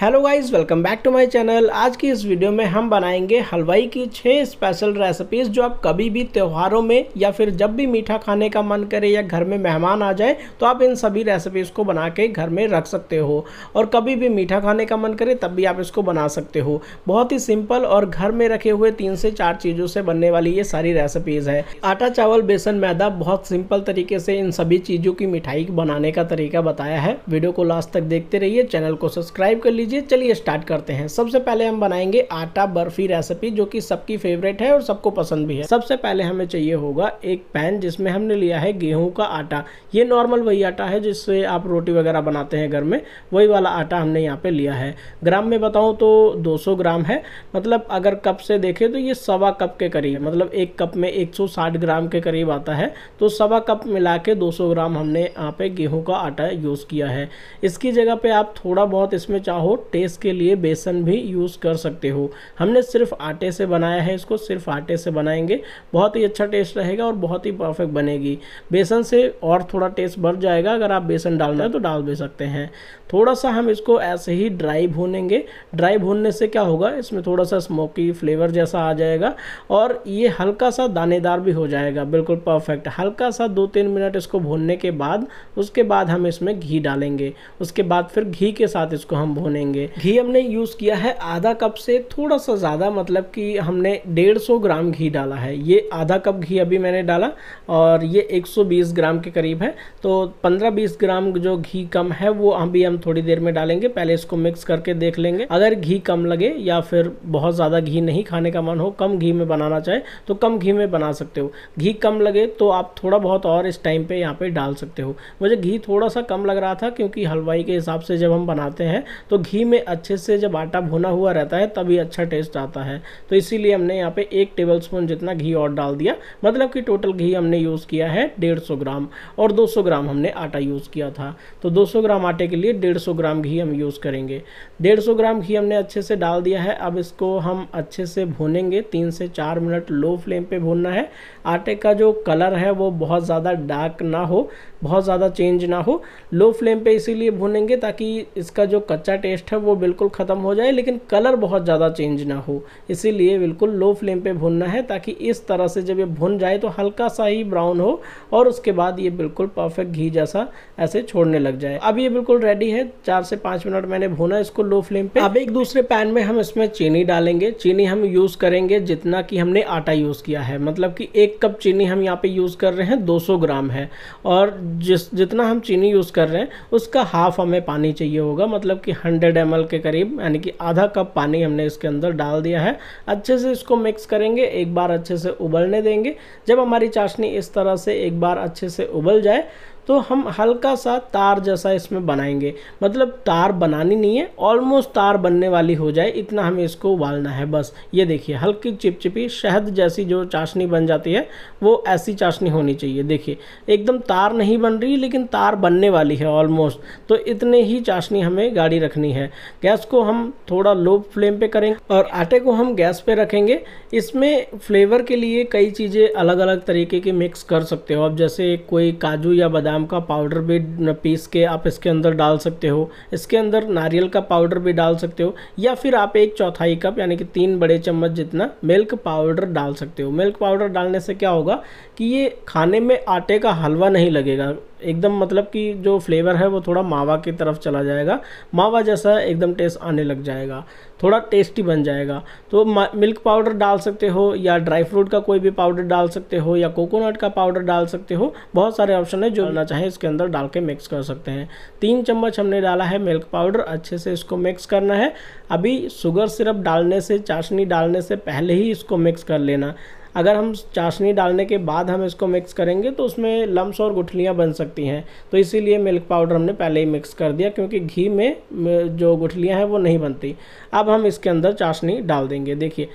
Hello guys welcome back to my channel आज की इस वीडियो में हम बनाएंगे हलवाई की छः स्पेशल रेसिपीज़ जो आप कभी भी त्योहारों में या फिर जब भी मीठा खाने का मन करे या घर में मेहमान आ जाए तो आप इन सभी रेसिपीज़ को बना के घर में रख सकते हो और कभी भी मीठा खाने का मन करे तब भी आप इसको बना सकते हो बहुत ही सिंपल और घर में रखे हुए तीन से चार चीज़ों से बनने वाली ये सारी रेसिपीज़ है आटा चावल बेसन मैदा बहुत सिंपल तरीके से इन सभी चीज़ों की मिठाई बनाने का तरीका बताया है वीडियो को लास्ट तक देखते रहिए चैनल को सब्सक्राइब कर लीजिए लीजिए चलिए स्टार्ट करते हैं सबसे पहले हम बनाएंगे आटा बर्फी रेसिपी जो कि सबकी फेवरेट है और सबको पसंद भी है सबसे पहले हमें चाहिए होगा एक पैन जिसमें हमने लिया है गेहूं का आटा ये नॉर्मल वही आटा है जिससे आप रोटी वगैरह बनाते हैं घर में वही वाला आटा हमने यहाँ पे लिया है ग्राम में बताऊँ तो दो ग्राम है मतलब अगर कप से देखें तो ये सवा कप के करीब मतलब एक कप में एक ग्राम के करीब आता है तो सवा कप मिला के 200 ग्राम हमने यहाँ पे गेहूँ का आटा यूज़ किया है इसकी जगह पर आप थोड़ा बहुत इसमें चाहो टेस्ट के लिए बेसन भी यूज़ कर सकते हो हमने सिर्फ आटे से बनाया है इसको सिर्फ आटे से बनाएंगे बहुत ही अच्छा टेस्ट रहेगा और बहुत ही परफेक्ट बनेगी बेसन से और थोड़ा टेस्ट बढ़ जाएगा अगर आप बेसन डालना है तो डाल भी सकते हैं थोड़ा सा हम इसको ऐसे ही ड्राई भूनेंगे ड्राई भूनने से क्या होगा इसमें थोड़ा सा स्मोकी फ्लेवर जैसा आ जाएगा और ये हल्का सा दानेदार भी हो जाएगा बिल्कुल परफेक्ट हल्का सा दो तीन मिनट इसको भूनने के बाद उसके बाद हम इसमें घी डालेंगे उसके बाद फिर घी के साथ इसको हम भूनेंगे करेंगे घी हमने यूज़ किया है आधा कप से थोड़ा सा ज़्यादा मतलब कि हमने 150 ग्राम घी डाला है ये आधा कप घी अभी मैंने डाला और ये 120 ग्राम के करीब है तो 15-20 ग्राम जो घी कम है वो अभी हम थोड़ी देर में डालेंगे पहले इसको मिक्स करके देख लेंगे अगर घी कम लगे या फिर बहुत ज़्यादा घी नहीं खाने का मन हो कम घी में बनाना चाहे तो कम घी में बना सकते हो घी कम लगे तो आप थोड़ा बहुत और इस टाइम पे यहाँ पे डाल सकते हो मुझे घी थोड़ा सा कम लग रहा था क्योंकि हलवाई के हिसाब से जब हम बनाते हैं तो घी घी में अच्छे से जब आटा भुना हुआ रहता है तभी अच्छा टेस्ट आता है तो इसीलिए हमने यहाँ पे एक टेबल स्पून जितना घी और डाल दिया मतलब कि टोटल घी हमने यूज़ किया है डेढ़ सौ ग्राम और दो सौ ग्राम हमने आटा यूज़ किया था तो दो सौ ग्राम आटे के लिए डेढ़ सौ ग्राम घी हम यूज़ करेंगे डेढ़ सौ ग्राम घी हमने अच्छे से डाल दिया है अब इसको हम अच्छे से भूनेंगे तीन से चार मिनट लो फ्लेम पे भूनना है आटे का जो कलर है वो बहुत ज़्यादा डार्क ना हो बहुत ज़्यादा चेंज ना हो लो फ्लेम पे इसीलिए भूनेंगे ताकि इसका जो कच्चा टेस्ट है वो बिल्कुल ख़त्म हो जाए लेकिन कलर बहुत ज़्यादा चेंज ना हो इसीलिए बिल्कुल लो फ्लेम पर भूनना है ताकि इस तरह से जब ये भुन जाए तो हल्का सा ही ब्राउन हो और उसके बाद ये बिल्कुल परफेक्ट घी जैसा ऐसे छोड़ने लग जाए अब ये बिल्कुल रेडी है चार से पाँच मिनट मैंने भुना इसको लो फ्लेम पे अब एक दूसरे पैन में हम इसमें चीनी डालेंगे चीनी हम यूज़ करेंगे जितना कि हमने आटा यूज़ किया है मतलब कि एक कप चीनी हम यहाँ पे यूज़ कर रहे हैं 200 ग्राम है और जिस जितना हम चीनी यूज़ कर रहे हैं उसका हाफ हमें पानी चाहिए होगा मतलब कि 100 एम के करीब यानी कि आधा कप पानी हमने इसके अंदर डाल दिया है अच्छे से इसको मिक्स करेंगे एक बार अच्छे से उबलने देंगे जब हमारी चाशनी इस तरह से एक बार अच्छे से उबल जाए तो हम हल्का सा तार जैसा इसमें बनाएंगे मतलब तार बनानी नहीं है ऑलमोस्ट तार बनने वाली हो जाए इतना हमें इसको उबालना है बस ये देखिए हल्की चिपचिपी शहद जैसी जो चाशनी बन जाती है वो ऐसी चाशनी होनी चाहिए देखिए एकदम तार नहीं बन रही लेकिन तार बनने वाली है ऑलमोस्ट तो इतने ही चाशनी हमें गाड़ी रखनी है गैस को हम थोड़ा लो फ्लेम पर करेंगे और आटे को हम गैस पर रखेंगे इसमें फ्लेवर के लिए कई चीज़ें अलग अलग तरीके की मिक्स कर सकते हो आप जैसे कोई काजू या बादाम बादाम का पाउडर भी पीस के आप इसके अंदर डाल सकते हो इसके अंदर नारियल का पाउडर भी डाल सकते हो या फिर आप एक चौथाई कप यानी कि तीन बड़े चम्मच जितना मिल्क पाउडर डाल सकते हो मिल्क पाउडर डालने से क्या होगा कि ये खाने में आटे का हलवा नहीं लगेगा एकदम मतलब कि जो फ्लेवर है वो थोड़ा मावा की तरफ चला जाएगा मावा जैसा एकदम टेस्ट आने लग जाएगा थोड़ा टेस्टी बन जाएगा तो मिल्क पाउडर डाल सकते हो या ड्राई फ्रूट का कोई भी पाउडर डाल सकते हो या कोकोनट का पाउडर डाल सकते हो बहुत सारे ऑप्शन है जो डालना चाहें इसके अंदर डाल के मिक्स कर सकते हैं तीन चम्मच हमने डाला है मिल्क पाउडर अच्छे से इसको मिक्स करना है अभी शुगर सिरप डालने से चाशनी डालने से पहले ही इसको मिक्स कर लेना अगर हम चाशनी डालने के बाद हम इसको मिक्स करेंगे तो उसमें लम्स और गुठलियाँ बन सकती हैं तो इसीलिए मिल्क पाउडर हमने पहले ही मिक्स कर दिया क्योंकि घी में जो गुठलियाँ हैं वो नहीं बनती अब हम इसके अंदर चाशनी डाल देंगे देखिए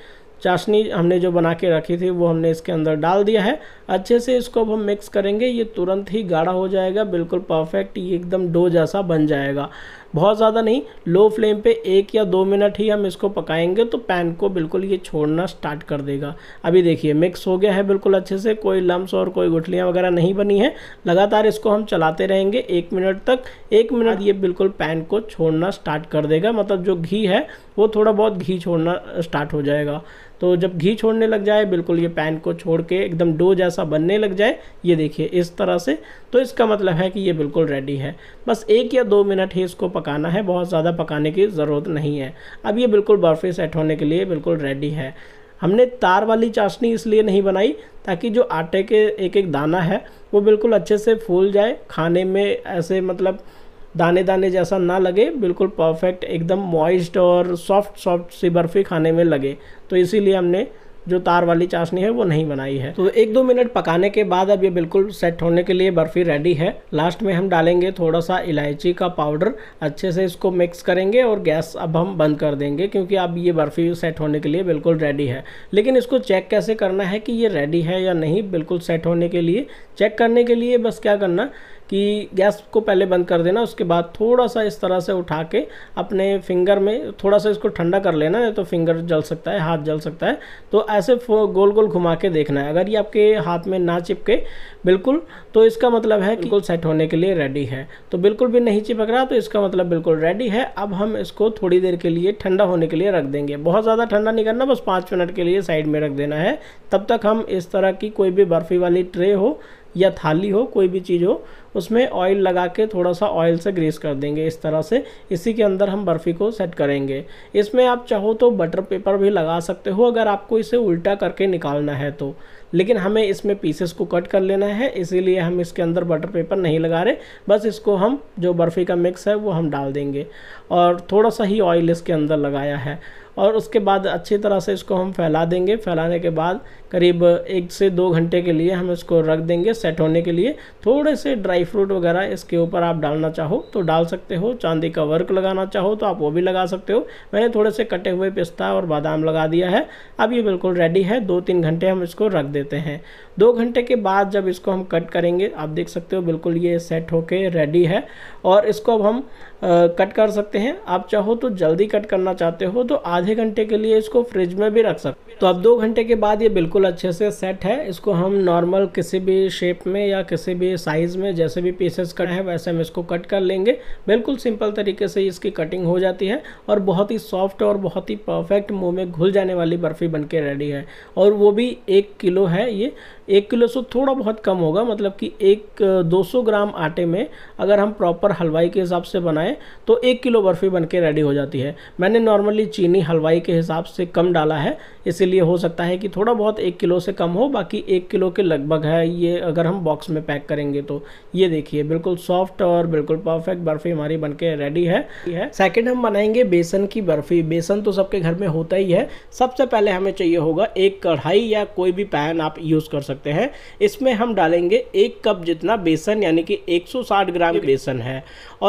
चाशनी हमने जो बना के रखी थी वो हमने इसके अंदर डाल दिया है अच्छे से इसको अब हम मिक्स करेंगे ये तुरंत ही गाढ़ा हो जाएगा बिल्कुल परफेक्ट ये एकदम डो जैसा बन जाएगा बहुत ज़्यादा नहीं लो फ्लेम पे एक या दो मिनट ही हम इसको पकाएंगे तो पैन को बिल्कुल ये छोड़ना स्टार्ट कर देगा अभी देखिए मिक्स हो गया है बिल्कुल अच्छे से कोई लम्स और कोई गुठलियाँ वगैरह नहीं बनी है लगातार इसको हम चलाते रहेंगे एक मिनट तक एक मिनट ये बिल्कुल पैन को छोड़ना स्टार्ट कर देगा मतलब जो घी है वो थोड़ा बहुत घी छोड़ना स्टार्ट हो जाएगा तो जब घी छोड़ने लग जाए बिल्कुल ये पैन को छोड़ के एकदम डो जैसा बनने लग जाए ये देखिए इस तरह से तो इसका मतलब है कि ये बिल्कुल रेडी है बस एक या दो मिनट ही इसको पकाना है बहुत ज़्यादा पकाने की ज़रूरत नहीं है अब ये बिल्कुल बर्फ़ी सेट होने के लिए बिल्कुल रेडी है हमने तार वाली चाशनी इसलिए नहीं बनाई ताकि जो आटे के एक एक दाना है वो बिल्कुल अच्छे से फूल जाए खाने में ऐसे मतलब दाने दाने जैसा ना लगे बिल्कुल परफेक्ट एकदम मॉइस्ट और सॉफ्ट सॉफ्ट सी बर्फ़ी खाने में लगे तो इसीलिए हमने जो तार वाली चाशनी है वो नहीं बनाई है तो एक दो मिनट पकाने के बाद अब ये बिल्कुल सेट होने के लिए बर्फ़ी रेडी है लास्ट में हम डालेंगे थोड़ा सा इलायची का पाउडर अच्छे से इसको मिक्स करेंगे और गैस अब हम बंद कर देंगे क्योंकि अब ये बर्फ़ी सेट होने के लिए बिल्कुल रेडी है लेकिन इसको चेक कैसे करना है कि ये रेडी है या नहीं बिल्कुल सेट होने के लिए चेक करने के लिए बस क्या करना कि गैस को पहले बंद कर देना उसके बाद थोड़ा सा इस तरह से उठा के अपने फिंगर में थोड़ा सा इसको ठंडा कर लेना नहीं तो फिंगर जल सकता है हाथ जल सकता है तो ऐसे गोल गोल घुमा के देखना है अगर ये आपके हाथ में ना चिपके बिल्कुल तो इसका मतलब है बिल्कुल सेट होने के लिए रेडी है तो बिल्कुल भी नहीं चिपक रहा तो इसका मतलब बिल्कुल रेडी है अब हम इसको थोड़ी देर के लिए ठंडा होने के लिए रख देंगे बहुत ज़्यादा ठंडा नहीं करना बस पाँच मिनट के लिए साइड में रख देना है तब तक हम इस तरह की कोई भी बर्फ़ी वाली ट्रे हो या थाली हो कोई भी चीज़ हो उसमें ऑयल लगा के थोड़ा सा ऑयल से ग्रीस कर देंगे इस तरह से इसी के अंदर हम बर्फ़ी को सेट करेंगे इसमें आप चाहो तो बटर पेपर भी लगा सकते हो अगर आपको इसे उल्टा करके निकालना है तो लेकिन हमें इसमें पीसेस को कट कर लेना है इसीलिए हम इसके अंदर बटर पेपर नहीं लगा रहे बस इसको हम जो बर्फ़ी का मिक्स है वो हम डाल देंगे और थोड़ा सा ही ऑयल इसके अंदर लगाया है और उसके बाद अच्छी तरह से इसको हम फैला देंगे फैलाने के बाद करीब एक से दो घंटे के लिए हम इसको रख देंगे सेट होने के लिए थोड़े से ड्राई फ्रूट वगैरह इसके ऊपर आप डालना चाहो तो डाल सकते हो चांदी का वर्क लगाना चाहो तो आप वो भी लगा सकते हो मैंने थोड़े से कटे हुए पिस्ता और बादाम लगा दिया है अब ये बिल्कुल रेडी है दो तीन घंटे हम इसको रख देते हैं दो घंटे के बाद जब इसको हम कट करेंगे आप देख सकते हो बिल्कुल ये सेट होके रेडी है और इसको अब हम आ, कट कर सकते हैं आप चाहो तो जल्दी कट करना चाहते हो तो आधे घंटे के लिए इसको फ्रिज में भी रख सकते तो अब दो घंटे के बाद ये बिल्कुल अच्छे से सेट है इसको हम नॉर्मल किसी भी शेप में या किसी भी साइज़ में जैसे भी पीसेस कट है वैसे हम इसको कट कर लेंगे बिल्कुल सिंपल तरीके से इसकी कटिंग हो जाती है और बहुत ही सॉफ्ट और बहुत ही परफेक्ट मुँह में घुल जाने वाली बर्फ़ी बन के रेडी है और वो भी एक किलो है ये एक किलो से थोड़ा बहुत कम होगा मतलब कि एक 200 ग्राम आटे में अगर हम प्रॉपर हलवाई के हिसाब से बनाएं तो एक किलो बर्फ़ी बन के रेडी हो जाती है मैंने नॉर्मली चीनी हलवाई के हिसाब से कम डाला है इसीलिए लिए हो सकता है कि थोड़ा बहुत एक किलो से कम हो बाकी एक किलो के लगभग है ये अगर हम बॉक्स में पैक करेंगे तो ये देखिए बिल्कुल सॉफ्ट और बिल्कुल परफेक्ट बर्फ़ी हमारी बन रेडी है सेकेंड हम बनाएंगे बेसन की बर्फ़ी बेसन तो सबके घर में होता ही है सबसे पहले हमें चाहिए होगा एक कढ़ाई या कोई भी पैन आप यूज़ कर सकते हैं इसमें हम डालेंगे एक कप जितना बेसन यानी कि 160 ग्राम बेसन है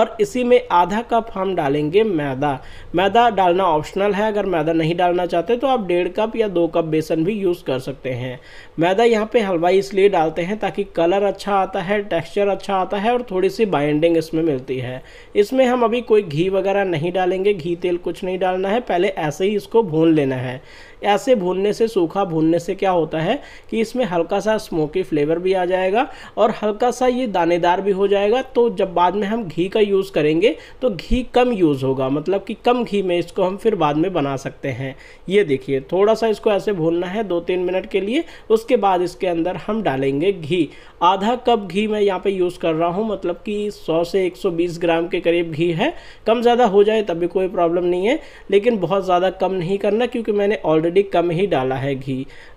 और इसी में आधा कप हम डालेंगे मैदा मैदा डालना ऑप्शनल है अगर मैदा नहीं डालना चाहते तो आप डेढ़ कप या दो कप बेसन भी यूज़ कर सकते हैं मैदा यहाँ पे हलवाई इसलिए डालते हैं ताकि कलर अच्छा आता है टेक्सचर अच्छा आता है और थोड़ी सी बाइंडिंग इसमें मिलती है इसमें हम अभी कोई घी वगैरह नहीं डालेंगे घी तेल कुछ नहीं डालना है पहले ऐसे ही इसको भून लेना है ऐसे भूनने से सूखा भूनने से क्या होता है कि इसमें हल्का सा स्मोकी फ्लेवर भी आ जाएगा और हल्का सा ये दानेदार भी हो जाएगा तो जब बाद में हम घी का यूज़ करेंगे तो घी कम यूज़ होगा मतलब कि कम घी में इसको हम फिर बाद में बना सकते हैं ये देखिए थोड़ा सा इसको ऐसे भूनना है दो तीन मिनट के लिए उसके बाद इसके अंदर हम डालेंगे घी आधा कप घी मैं यहाँ पे यूज़ कर रहा हूँ मतलब कि 100 से 120 ग्राम के करीब घी है कम ज़्यादा हो जाए तब भी कोई प्रॉब्लम नहीं है लेकिन बहुत ज़्यादा कम नहीं करना क्योंकि मैंने ऑलरेडी ऑलरेडी कम ही डाला है घी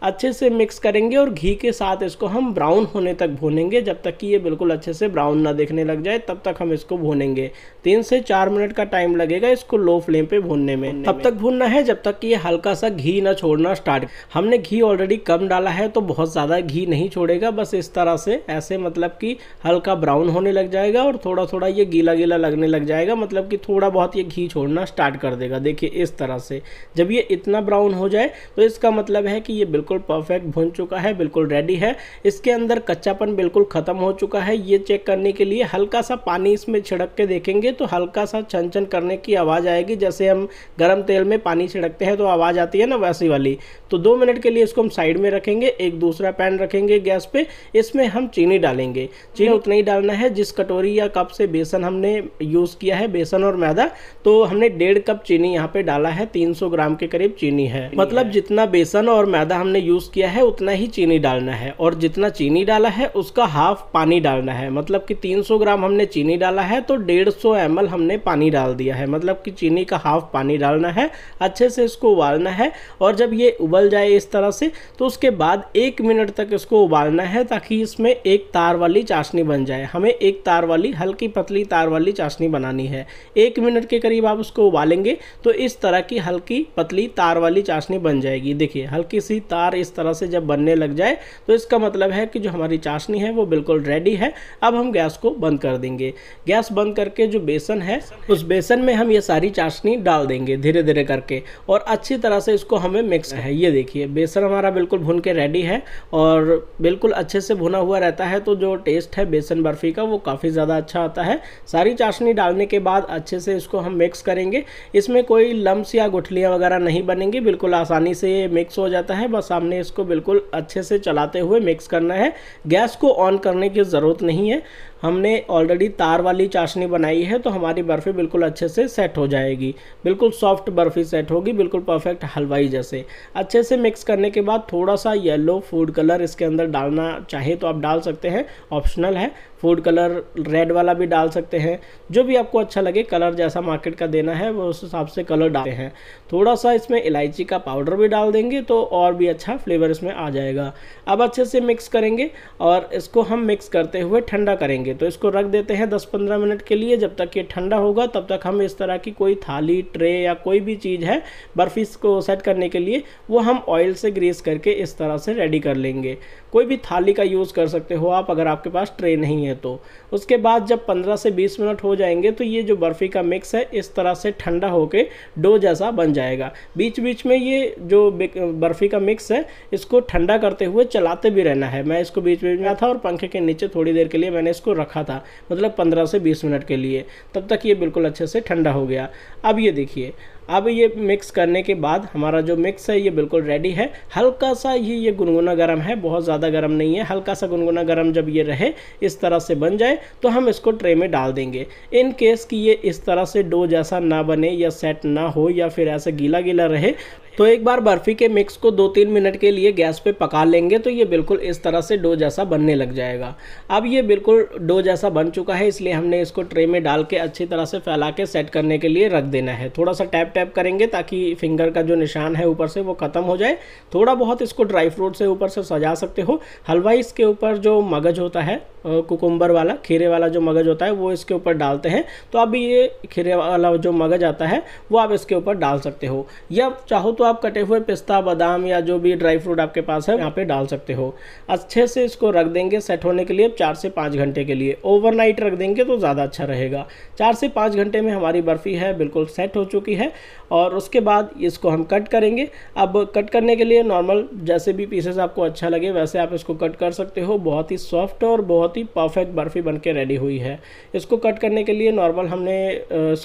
अच्छे से मिक्स करेंगे और घी के साथ इसको हम ब्राउन होने तक भूनेंगे जब तक कि ये बिल्कुल अच्छे से ब्राउन ना देखने लग जाए तब तक हम इसको भूनेंगे तीन से चार मिनट का टाइम लगेगा इसको लो फ्लेम पे भूनने में तब तक भूनना है जब तक कि ये हल्का सा घी ना छोड़ना स्टार्ट हमने घी ऑलरेडी कम डाला है तो बहुत ज़्यादा घी नहीं छोड़ेगा बस इस तरह से ऐसे मतलब कि हल्का ब्राउन होने लग जाएगा और थोड़ा थोड़ा ये गीला गीला लगने लग जाएगा मतलब कि थोड़ा बहुत ये घी छोड़ना स्टार्ट कर देगा देखिए इस तरह से जब ये इतना ब्राउन हो जाए है तो इसका मतलब है कि ये बिल्कुल परफेक्ट भुन चुका है बिल्कुल रेडी है इसके अंदर कच्चापन बिल्कुल ख़त्म हो चुका है ये चेक करने के लिए हल्का सा पानी इसमें छिड़क के देखेंगे तो हल्का सा छन छन करने की आवाज़ आएगी जैसे हम गर्म तेल में पानी छिड़कते हैं तो आवाज़ आती है ना वैसी वाली तो दो मिनट के लिए इसको हम साइड में रखेंगे एक दूसरा पैन रखेंगे गैस पर इसमें हम चीनी डालेंगे चीनी हम्म। उतना ही डालना है जिस कटोरी या कप से बेसन हमने यूज़ किया है बेसन और मैदा तो हमने डेढ़ कप चीनी यहाँ पे डाला है 300 ग्राम के करीब चीनी है मतलब मतलब जितना बेसन और मैदा हमने यूज़ किया है उतना ही चीनी डालना है और जितना चीनी डाला है उसका हाफ पानी डालना है मतलब कि 300 ग्राम हमने चीनी डाला है तो 150 सौ हमने पानी डाल दिया है मतलब कि चीनी का हाफ पानी डालना है अच्छे से इसको उबालना है और जब ये उबल जाए इस तरह से तो उसके बाद एक मिनट तक इसको उबालना है ताकि इसमें एक तार वाली चाशनी बन जाए हमें एक तार वाली हल्की पतली तार वाली चाशनी बनानी है एक मिनट के करीब आप उसको उबालेंगे तो इस तरह की हल्की पतली तार वाली चाशनी बन जाएगी देखिए हल्की सी तार इस तरह से जब बनने लग जाए तो इसका मतलब है कि जो हमारी चाशनी है वो बिल्कुल रेडी है अब हम गैस को बंद कर देंगे गैस बंद करके जो बेसन है उस बेसन में हम ये सारी चाशनी डाल देंगे धीरे धीरे करके और अच्छी तरह से इसको हमें मिक्स है ये देखिए बेसन हमारा बिल्कुल भुन के रेडी है और बिल्कुल अच्छे से भुना हुआ रहता है तो जो टेस्ट है बेसन बर्फ़ी का वो काफ़ी ज़्यादा अच्छा आता है सारी चाशनी डालने के बाद अच्छे से इसको हम मिक्स करेंगे इसमें कोई लम्ब लम्स या गुठलियाँ वगैरह नहीं बनेंगी बिल्कुल आसानी से ये मिक्स हो जाता है बस हमने इसको बिल्कुल अच्छे से चलाते हुए मिक्स करना है गैस को ऑन करने की ज़रूरत नहीं है हमने ऑलरेडी तार वाली चाशनी बनाई है तो हमारी बर्फ़ी बिल्कुल अच्छे से सेट हो जाएगी बिल्कुल सॉफ्ट बर्फ़ी सेट होगी बिल्कुल परफेक्ट हलवाई जैसे अच्छे से मिक्स करने के बाद थोड़ा सा येलो फूड कलर इसके अंदर डालना चाहे तो आप डाल सकते हैं ऑप्शनल है फूड कलर रेड वाला भी डाल सकते हैं जो भी आपको अच्छा लगे कलर जैसा मार्केट का देना है वो उस हिसाब से कलर डालते हैं थोड़ा सा इसमें इलायची का पाउडर भी डाल देंगे तो और भी अच्छा फ्लेवर इसमें आ जाएगा अब अच्छे से मिक्स करेंगे और इसको हम मिक्स करते हुए ठंडा करेंगे तो इसको रख देते हैं दस पंद्रह मिनट के लिए जब तक ये ठंडा होगा तब तक हम इस तरह की कोई थाली ट्रे या कोई भी चीज़ है बर्फी को सेट करने के लिए वो हम ऑयल से ग्रीस करके इस तरह से रेडी कर लेंगे कोई भी थाली का यूज़ कर सकते हो आप अगर आपके पास ट्रे नहीं है तो उसके बाद जब 15 से 20 मिनट हो जाएंगे तो ये जो बर्फ़ी का मिक्स है इस तरह से ठंडा होके डो जैसा बन जाएगा बीच बीच में ये जो बर्फ़ी का मिक्स है इसको ठंडा करते हुए चलाते भी रहना है मैं इसको बीच बीच में था और पंखे के नीचे थोड़ी देर के लिए मैंने इसको रखा था मतलब पंद्रह से बीस मिनट के लिए तब तक ये बिल्कुल अच्छे से ठंडा हो गया अब ये देखिए अब ये मिक्स करने के बाद हमारा जो मिक्स है ये बिल्कुल रेडी है हल्का सा ही ये गुनगुना गर्म है बहुत ज़्यादा गर्म नहीं है हल्का सा गुनगुना गर्म जब ये रहे इस तरह से बन जाए तो हम इसको ट्रे में डाल देंगे इन केस कि ये इस तरह से डो जैसा ना बने या सेट ना हो या फिर ऐसे गीला गीला रहे तो एक बार बर्फ़ी के मिक्स को दो तीन मिनट के लिए गैस पे पका लेंगे तो ये बिल्कुल इस तरह से डो जैसा बनने लग जाएगा अब ये बिल्कुल डो जैसा बन चुका है इसलिए हमने इसको ट्रे में डाल के अच्छी तरह से फैला के सेट करने के लिए रख देना है थोड़ा सा टैप टैप करेंगे ताकि फिंगर का जो निशान है ऊपर से वो ख़त्म हो जाए थोड़ा बहुत इसको ड्राई फ्रूट से ऊपर से सजा सकते हो हलवा इसके ऊपर जो मगज होता है कुकुम्बर वाला खीरे वाला जो मगज होता है वो इसके ऊपर डालते हैं तो अब ये खीरे वाला जो मगज आता है वो आप इसके ऊपर डाल सकते हो या चाहो तो आप कटे हुए पिस्ता बादाम या जो भी ड्राई फ्रूट आपके पास है यहाँ पे डाल सकते हो अच्छे से इसको रख देंगे सेट होने के लिए चार से पाँच घंटे के लिए ओवरनाइट रख देंगे तो ज़्यादा अच्छा रहेगा चार से पाँच घंटे में हमारी बर्फ़ी है बिल्कुल सेट हो चुकी है और उसके बाद इसको हम कट करेंगे अब कट करने के लिए नॉर्मल जैसे भी पीसेस आपको अच्छा लगे वैसे आप इसको कट कर सकते हो बहुत ही सॉफ्ट और बहुत ही परफेक्ट बर्फ़ी बन के रेडी हुई है इसको कट करने के लिए नॉर्मल हमने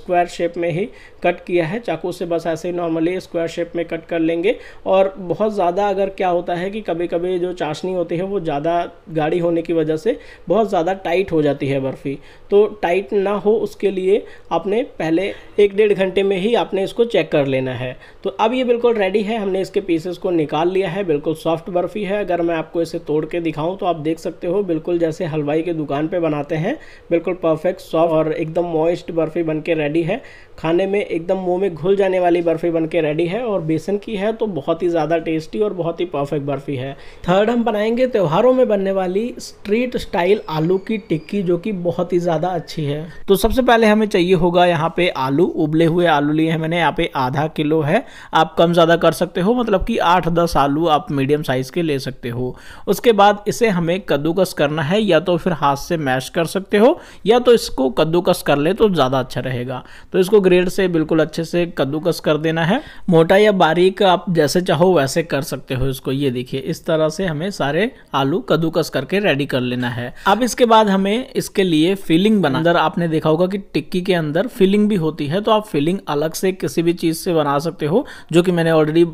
स्क्वायर शेप में ही कट किया है चाकू से बस ऐसे ही नॉर्मली स्क्वायर शेप में कट कर लेंगे और बहुत ज़्यादा अगर क्या होता है कि कभी कभी जो चाशनी होती है वो ज़्यादा गाढ़ी होने की वजह से बहुत ज़्यादा टाइट हो जाती है बर्फ़ी तो टाइट ना हो उसके लिए आपने पहले एक डेढ़ घंटे में ही आपने इसको चेक कर लेना है तो अब ये बिल्कुल रेडी है हमने इसके पीसेस को निकाल लिया है बिल्कुल सॉफ्ट बर्फ़ी है अगर मैं आपको इसे तोड़ के दिखाऊँ तो आप देख सकते हो बिल्कुल जैसे हलवाई की दुकान पर बनाते हैं बिल्कुल परफेक्ट सॉफ्ट और एकदम मॉइस्ट बर्फ़ी बन के रेडी है खाने में एकदम मुंह में घुल जाने वाली बर्फ़ी बन के रेडी है और बेसन की है तो बहुत ही ज़्यादा टेस्टी और बहुत ही परफेक्ट बर्फ़ी है थर्ड हम बनाएंगे त्यौहारों में बनने वाली स्ट्रीट स्टाइल आलू की टिक्की जो कि बहुत ही ज़्यादा अच्छी है तो सबसे पहले हमें चाहिए होगा यहाँ पे आलू उबले हुए आलू लिए हैं मैंने यहाँ पे आधा किलो है आप कम ज़्यादा कर सकते हो मतलब कि आठ दस आलू आप मीडियम साइज़ के ले सकते हो उसके बाद इसे हमें कद्दूकस करना है या तो फिर हाथ से मैश कर सकते हो या तो इसको कद्दूकस कर ले तो ज़्यादा अच्छा रहेगा तो इसको ग्रेड से बिल्कुल अच्छे से कद्दूकस कर देना है मोटा या बारीक आप जैसे चाहो वैसे कर सकते हो इसको ये देखिए इस तरह से हमें सारे आलू कद्दूकस करके रेडी कर लेना है अब इसके बाद हमें इसके लिए फिलिंग बना अंदर आपने देखा होगा कि टिक्की के अंदर फिलिंग भी होती है तो आप फिलिंग अलग से किसी भी चीज़ से बना सकते हो जो कि मैंने ऑलरेडी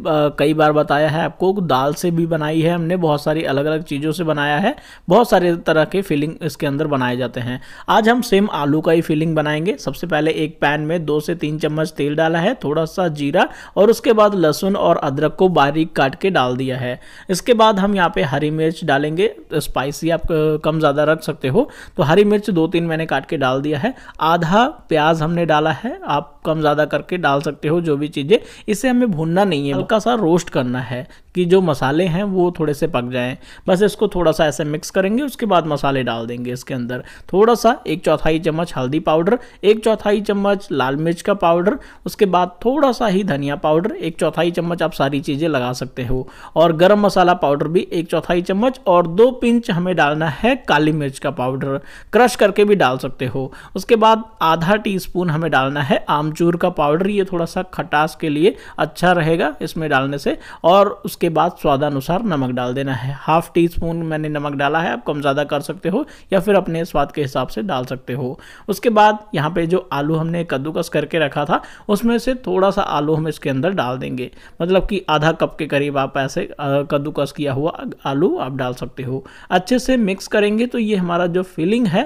कई बार बताया है आपको दाल से भी बनाई है हमने बहुत सारी अलग अलग चीज़ों से बनाया है बहुत सारे तरह के फिलिंग इसके अंदर बनाए जाते हैं आज हम सेम आलू का ही फिलिंग बनाएंगे सबसे पहले एक पैन में दो से तीन चम्मच तेल डाला है थोड़ा सा जीरा और उसके बाद लहसुन और अदरक को बारीक काट के डाल दिया है इसके बाद हम यहाँ पे हरी मिर्च डालेंगे स्पाइसी आप कम ज़्यादा रख सकते हो तो हरी मिर्च दो तीन मैंने काट के डाल दिया है आधा प्याज हमने डाला है आप कम ज़्यादा करके डाल सकते हो जो भी चीज़ें इसे हमें भूनना नहीं है हल्का सा रोस्ट करना है कि जो मसाले हैं वो थोड़े से पक जाएं बस इसको थोड़ा सा ऐसे मिक्स करेंगे उसके बाद मसाले डाल देंगे इसके अंदर थोड़ा सा एक चौथाई चम्मच हल्दी पाउडर एक चौथाई चम्मच लाल मिर्च का पाउडर उसके बाद थोड़ा सा ही धनिया पाउडर एक चौथाई चम्मच आप सारी चीज़ें लगा सकते हो और गरम मसाला पाउडर भी एक चौथाई चम्मच और दो पिंच हमें डालना है काली मिर्च का पाउडर क्रश करके भी डाल सकते हो उसके बाद आधा टी हमें डालना है आमचूर का पाउडर ये थोड़ा सा खटास के लिए अच्छा रहेगा इसमें डालने से और उसके बाद स्वादानुसार नमक डाल देना है हाफ टी स्पून मैंने नमक डाला है आप कम ज़्यादा कर सकते हो या फिर अपने स्वाद के हिसाब से डाल सकते हो उसके बाद यहाँ पे जो आलू हमने कद्दूकस करके रखा था उसमें से थोड़ा सा आलू हम इसके अंदर डाल देंगे मतलब कि आधा कप के करीब आप ऐसे कद्दूकस किया हुआ आलू आप डाल सकते हो अच्छे से मिक्स करेंगे तो ये हमारा जो फिलिंग है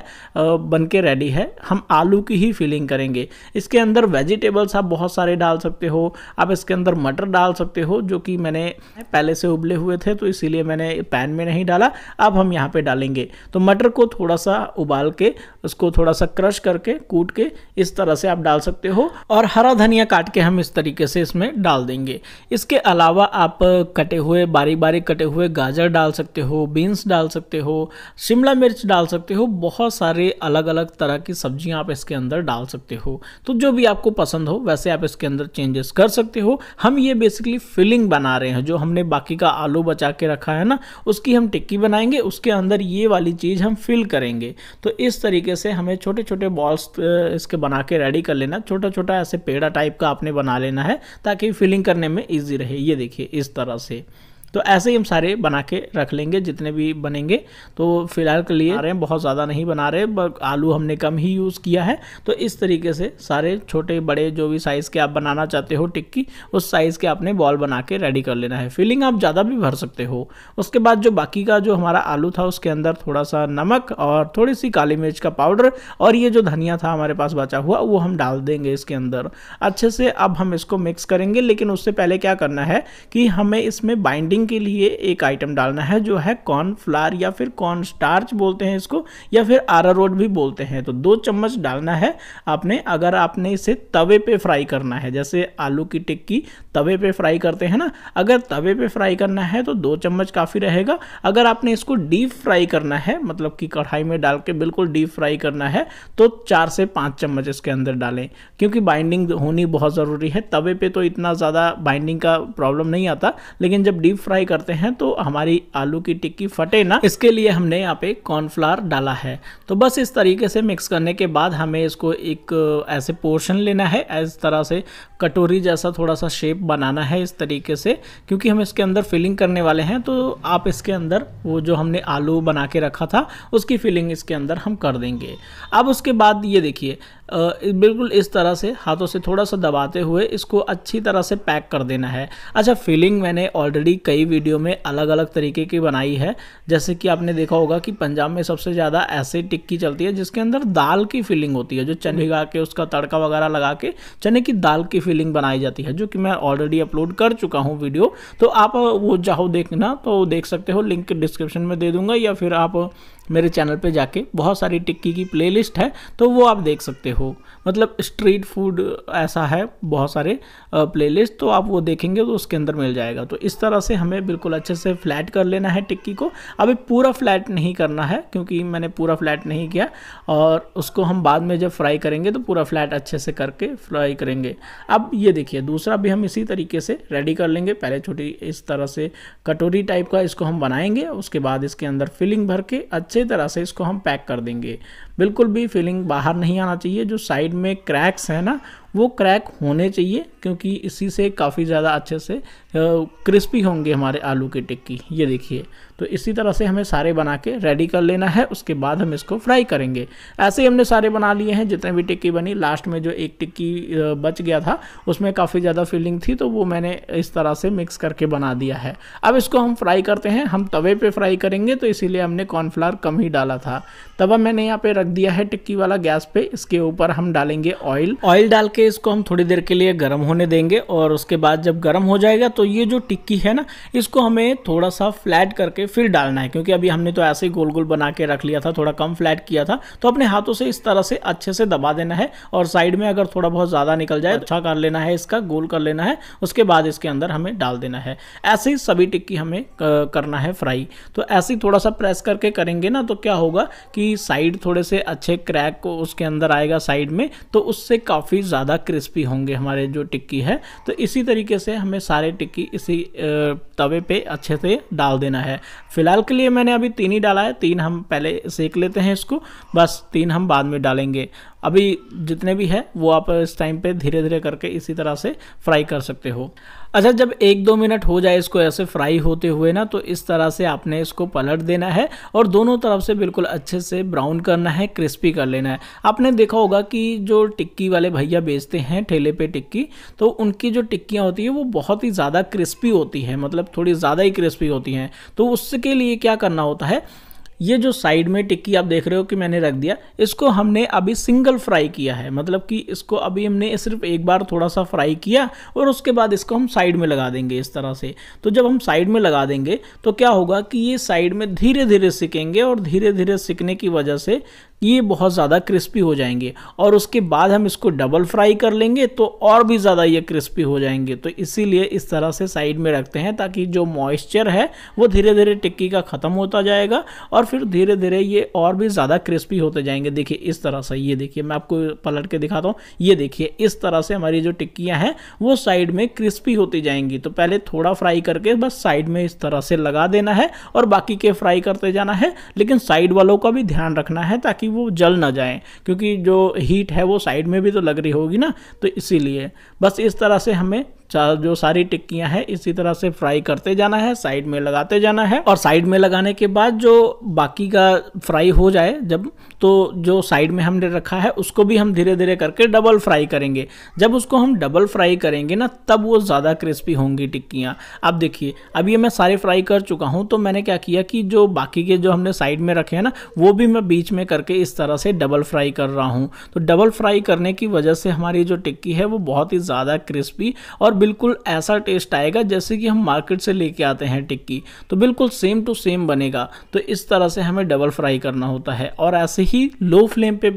बन के रेडी है हम आलू की ही फिलिंग करेंगे इसके अंदर वेजिटेबल्स आप बहुत सारे डाल सकते हो आप इसके अंदर मटर डाल सकते हो जो कि मैंने पहले से उबले हुए थे तो इसीलिए मैंने पैन में नहीं डाला अब हम यहाँ पे डालेंगे तो मटर को थोड़ा सा उबाल के उसको थोड़ा सा क्रश करके कूट के इस तरह से आप डाल सकते सकते हो और हरा धनिया काट के हम इस तरीके से इसमें डाल देंगे इसके अलावा आप कटे हुए बारी बारी कटे हुए गाजर डाल सकते हो बीन्स डाल सकते हो शिमला मिर्च डाल सकते हो बहुत सारे अलग अलग तरह की सब्जियां आप इसके अंदर डाल सकते हो तो जो भी आपको पसंद हो वैसे आप इसके अंदर चेंजेस कर सकते हो हम ये बेसिकली फिलिंग बना रहे हैं जो हमने बाकी का आलू बचा के रखा है ना उसकी हम टिक्की बनाएंगे उसके अंदर ये वाली चीज़ हम फिल करेंगे तो इस तरीके से हमें छोटे छोटे बॉल्स इसके बना के रेडी कर लेना छोटा छोटा ऐसे पेड़ा टाइप का आपने बना लेना है ताकि फिलिंग करने में ईजी रहे ये देखिए इस तरह से तो ऐसे ही हम सारे बना के रख लेंगे जितने भी बनेंगे तो फिलहाल के लिए रहे हैं बहुत ज़्यादा नहीं बना रहे बट आलू हमने कम ही यूज़ किया है तो इस तरीके से सारे छोटे बड़े जो भी साइज़ के आप बनाना चाहते हो टिक्की उस साइज़ के आपने बॉल बना के रेडी कर लेना है फिलिंग आप ज़्यादा भी भर सकते हो उसके बाद जो बाकी का जो हमारा आलू था उसके अंदर थोड़ा सा नमक और थोड़ी सी काली मिर्च का पाउडर और ये जो धनिया था हमारे पास बचा हुआ वो हम डाल देंगे इसके अंदर अच्छे से अब हम इसको मिक्स करेंगे लेकिन उससे पहले क्या करना है कि हमें इसमें बाइंडिंग कोटिंग के लिए एक आइटम डालना है जो है कॉर्न फ्लार या फिर कॉर्न स्टार्च बोलते हैं इसको या फिर आरा रोड भी बोलते हैं तो दो चम्मच डालना है आपने अगर आपने इसे तवे पे फ्राई करना है जैसे आलू की टिक्की तवे पे फ्राई करते हैं ना अगर तवे पे फ्राई करना है तो दो चम्मच काफ़ी रहेगा अगर आपने इसको डीप फ्राई करना है मतलब कि कढ़ाई में डाल के बिल्कुल डीप फ्राई करना है तो चार से पाँच चम्मच इसके अंदर डालें क्योंकि बाइंडिंग होनी बहुत ज़रूरी है तवे पर तो इतना ज़्यादा बाइंडिंग का प्रॉब्लम नहीं आता लेकिन जब डीप फ्राई करते हैं तो हमारी आलू की टिक्की फटे ना इसके लिए हमने यहाँ पे कॉर्नफ्लावर डाला है तो बस इस तरीके से मिक्स करने के बाद हमें इसको एक uh, ऐसे पोर्शन लेना है इस तरह से कटोरी जैसा थोड़ा सा शेप बनाना है इस तरीके से क्योंकि हम इसके अंदर फिलिंग करने वाले हैं तो आप इसके अंदर वो जो हमने आलू बना के रखा था उसकी फिलिंग इसके अंदर हम कर देंगे अब उसके बाद ये देखिए uh, बिल्कुल इस तरह से हाथों से थोड़ा सा दबाते हुए इसको अच्छी तरह से पैक कर देना है अच्छा फिलिंग मैंने ऑलरेडी कई कई वीडियो में अलग अलग तरीके की बनाई है जैसे कि आपने देखा होगा कि पंजाब में सबसे ज़्यादा ऐसी टिक्की चलती है जिसके अंदर दाल की फिलिंग होती है जो चने हम्म। भिगा के उसका तड़का वगैरह लगा के चने की दाल की फिलिंग बनाई जाती है जो कि मैं ऑलरेडी अपलोड कर चुका हूँ वीडियो तो आप वो चाहो देखना तो देख सकते हो लिंक डिस्क्रिप्शन में दे दूंगा या फिर आप मेरे चैनल पे जाके बहुत सारी टिक्की की प्लेलिस्ट है तो वो आप देख सकते हो मतलब स्ट्रीट फूड ऐसा है बहुत सारे प्लेलिस्ट तो आप वो देखेंगे तो उसके अंदर मिल जाएगा तो इस तरह से हमें बिल्कुल अच्छे से फ्लैट कर लेना है टिक्की को अभी पूरा फ्लैट नहीं करना है क्योंकि मैंने पूरा फ्लैट नहीं किया और उसको हम बाद में जब फ्राई करेंगे तो पूरा फ्लैट अच्छे से करके फ्राई करेंगे अब ये देखिए दूसरा भी हम इसी तरीके से रेडी कर लेंगे पहले छोटी इस तरह से कटोरी टाइप का इसको हम बनाएंगे उसके बाद इसके अंदर फिलिंग भर के अच्छे अच्छे तरह से इसको हम पैक कर देंगे बिल्कुल भी फीलिंग बाहर नहीं आना चाहिए जो साइड में क्रैक्स हैं ना वो क्रैक होने चाहिए क्योंकि इसी से काफ़ी ज़्यादा अच्छे से क्रिस्पी होंगे हमारे आलू के टिक्की ये देखिए तो इसी तरह से हमें सारे बना के रेडी कर लेना है उसके बाद हम इसको फ्राई करेंगे ऐसे ही हमने सारे बना लिए हैं जितने भी टिक्की बनी लास्ट में जो एक टिक्की बच गया था उसमें काफ़ी ज़्यादा फीलिंग थी तो वो मैंने इस तरह से मिक्स करके बना दिया है अब इसको हम फ्राई करते हैं हम तवे पर फ्राई करेंगे तो इसीलिए हमने कॉर्नफ्लावर कम ही डाला था अब मैंने यहाँ पे रख दिया है टिक्की वाला गैस पे इसके ऊपर हम डालेंगे ऑयल ऑयल डाल के इसको हम थोड़ी देर के लिए गर्म होने देंगे और उसके बाद जब गर्म हो जाएगा तो ये जो टिक्की है ना इसको हमें थोड़ा सा फ्लैट करके फिर डालना है क्योंकि अभी हमने तो ऐसे ही गोल गोल बना के रख लिया था थोड़ा कम फ्लैट किया था तो अपने हाथों से इस तरह से अच्छे से दबा देना है और साइड में अगर थोड़ा बहुत ज़्यादा निकल जाए तो अच्छा कर लेना है इसका गोल कर लेना है उसके बाद इसके अंदर हमें डाल देना है ऐसे ही सभी टिक्की हमें करना है फ्राई तो ऐसे ही थोड़ा सा प्रेस करके करेंगे ना तो क्या होगा कि कि साइड थोड़े से अच्छे क्रैक को उसके अंदर आएगा साइड में तो उससे काफ़ी ज़्यादा क्रिस्पी होंगे हमारे जो टिक्की है तो इसी तरीके से हमें सारे टिक्की इसी तवे पे अच्छे से डाल देना है फ़िलहाल के लिए मैंने अभी तीन ही डाला है तीन हम पहले सेक लेते हैं इसको बस तीन हम बाद में डालेंगे अभी जितने भी है वो आप इस टाइम पर धीरे धीरे करके इसी तरह से फ्राई कर सकते हो अच्छा जब एक दो मिनट हो जाए इसको ऐसे फ्राई होते हुए ना तो इस तरह से आपने इसको पलट देना है और दोनों तरफ से बिल्कुल अच्छे से ब्राउन करना है क्रिस्पी कर लेना है आपने देखा होगा कि जो टिक्की वाले भैया बेचते हैं ठेले पे टिक्की तो उनकी जो टिक्कियाँ होती है वो बहुत ही ज़्यादा क्रिस्पी होती है मतलब थोड़ी ज़्यादा ही क्रिस्पी होती हैं तो उसके लिए क्या करना होता है ये जो साइड में टिक्की आप देख रहे हो कि मैंने रख दिया इसको हमने अभी सिंगल फ्राई किया है मतलब कि इसको अभी हमने सिर्फ एक बार थोड़ा सा फ्राई किया और उसके बाद इसको हम साइड में लगा देंगे इस तरह से तो जब हम साइड में लगा देंगे तो क्या होगा कि ये साइड में धीरे धीरे सिकेंगे और धीरे धीरे सिकने की वजह से ये बहुत ज़्यादा क्रिस्पी हो जाएंगे और उसके बाद हम इसको डबल फ्राई कर लेंगे तो और भी ज़्यादा ये क्रिस्पी हो जाएंगे तो इसीलिए इस तरह से साइड में रखते हैं ताकि जो मॉइस्चर है वो धीरे धीरे टिक्की का ख़त्म होता जाएगा और फिर धीरे धीरे ये और भी ज़्यादा क्रिस्पी होते जाएंगे देखिए इस तरह से ये देखिए मैं आपको पलट के दिखाता हूँ ये देखिए इस तरह से हमारी जो टिक्कियाँ हैं वो साइड में क्रिस्पी होती जाएंगी तो पहले थोड़ा फ्राई करके बस साइड में इस तरह से लगा देना है और बाकी के फ्राई करते जाना है लेकिन साइड वालों का भी ध्यान रखना है ताकि वो जल ना जाए क्योंकि जो हीट है वो साइड में भी तो लग रही होगी ना तो इसीलिए बस इस तरह से हमें जो सारी टिक्कियां हैं इसी तरह से फ्राई करते जाना है साइड में लगाते जाना है और साइड में लगाने के बाद जो बाकी का फ्राई हो जाए जब तो जो साइड में हमने रखा है उसको भी हम धीरे धीरे करके डबल फ्राई करेंगे जब उसको हम डबल फ्राई करेंगे ना तब वो ज़्यादा क्रिस्पी होंगी टिक्कियाँ अब देखिए अब ये मैं सारे फ्राई कर चुका हूँ तो मैंने क्या किया कि जो बाकी के जो हमने साइड में रखे हैं ना वो भी मैं बीच में करके इस तरह से डबल फ्राई कर रहा हूँ तो डबल फ्राई करने की वजह से हमारी जो टिक्की है वो बहुत ही ज़्यादा क्रिस्पी और बिल्कुल ऐसा टेस्ट आएगा जैसे कि हम मार्केट से लेके आते हैं टिक्की तो बिल्कुल सेम टू सेम बनेगा तो इस तरह से हमें डबल फ्राई करना होता है और ऐसे ही लो फ्लेम पे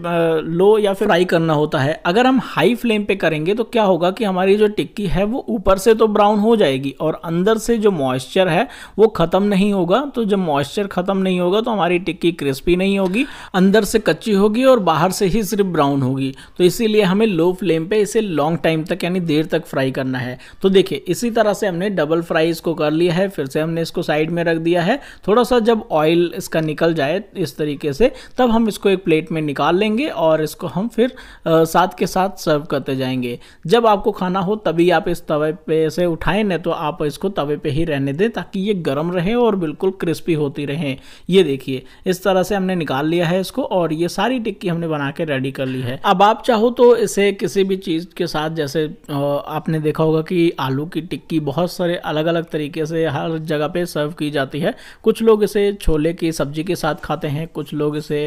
लो या फिर फ्राई करना होता है अगर हम हाई फ्लेम पे करेंगे तो क्या होगा कि हमारी जो टिक्की है वो ऊपर से तो ब्राउन हो जाएगी और अंदर से जो मॉइस्चर है वो ख़त्म नहीं होगा तो जब मॉइस्चर ख़त्म नहीं होगा तो हमारी टिक्की क्रिस्पी नहीं होगी अंदर से कच्ची होगी और बाहर से ही सिर्फ ब्राउन होगी तो इसीलिए हमें लो फ्लेम पे इसे लॉन्ग टाइम तक यानी देर तक फ्राई करना है तो देखिए इसी तरह से हमने डबल फ्राई इसको कर लिया है फिर से हमने इसको साइड में रख दिया है थोड़ा सा जब ऑयल इसका निकल जाए इस तरीके से तब हम इसको इसको एक प्लेट में निकाल लेंगे और इसको हम फिर साथ के साथ सर्व करते जाएंगे जब आपको खाना हो तभी आप इस तवे पे से उठाएं नहीं तो आप इसको तवे पे ही रहने दें ताकि ये गर्म रहे और बिल्कुल क्रिस्पी होती रहें ये देखिए इस तरह से हमने निकाल लिया है इसको और ये सारी टिक्की हमने बना के रेडी कर ली है अब आप चाहो तो इसे किसी भी चीज़ के साथ जैसे आपने देखा होगा कि आलू की टिक्की बहुत सारे अलग अलग तरीके से हर जगह पे सर्व की जाती है कुछ लोग इसे छोले की सब्जी के साथ खाते हैं कुछ लोग इसे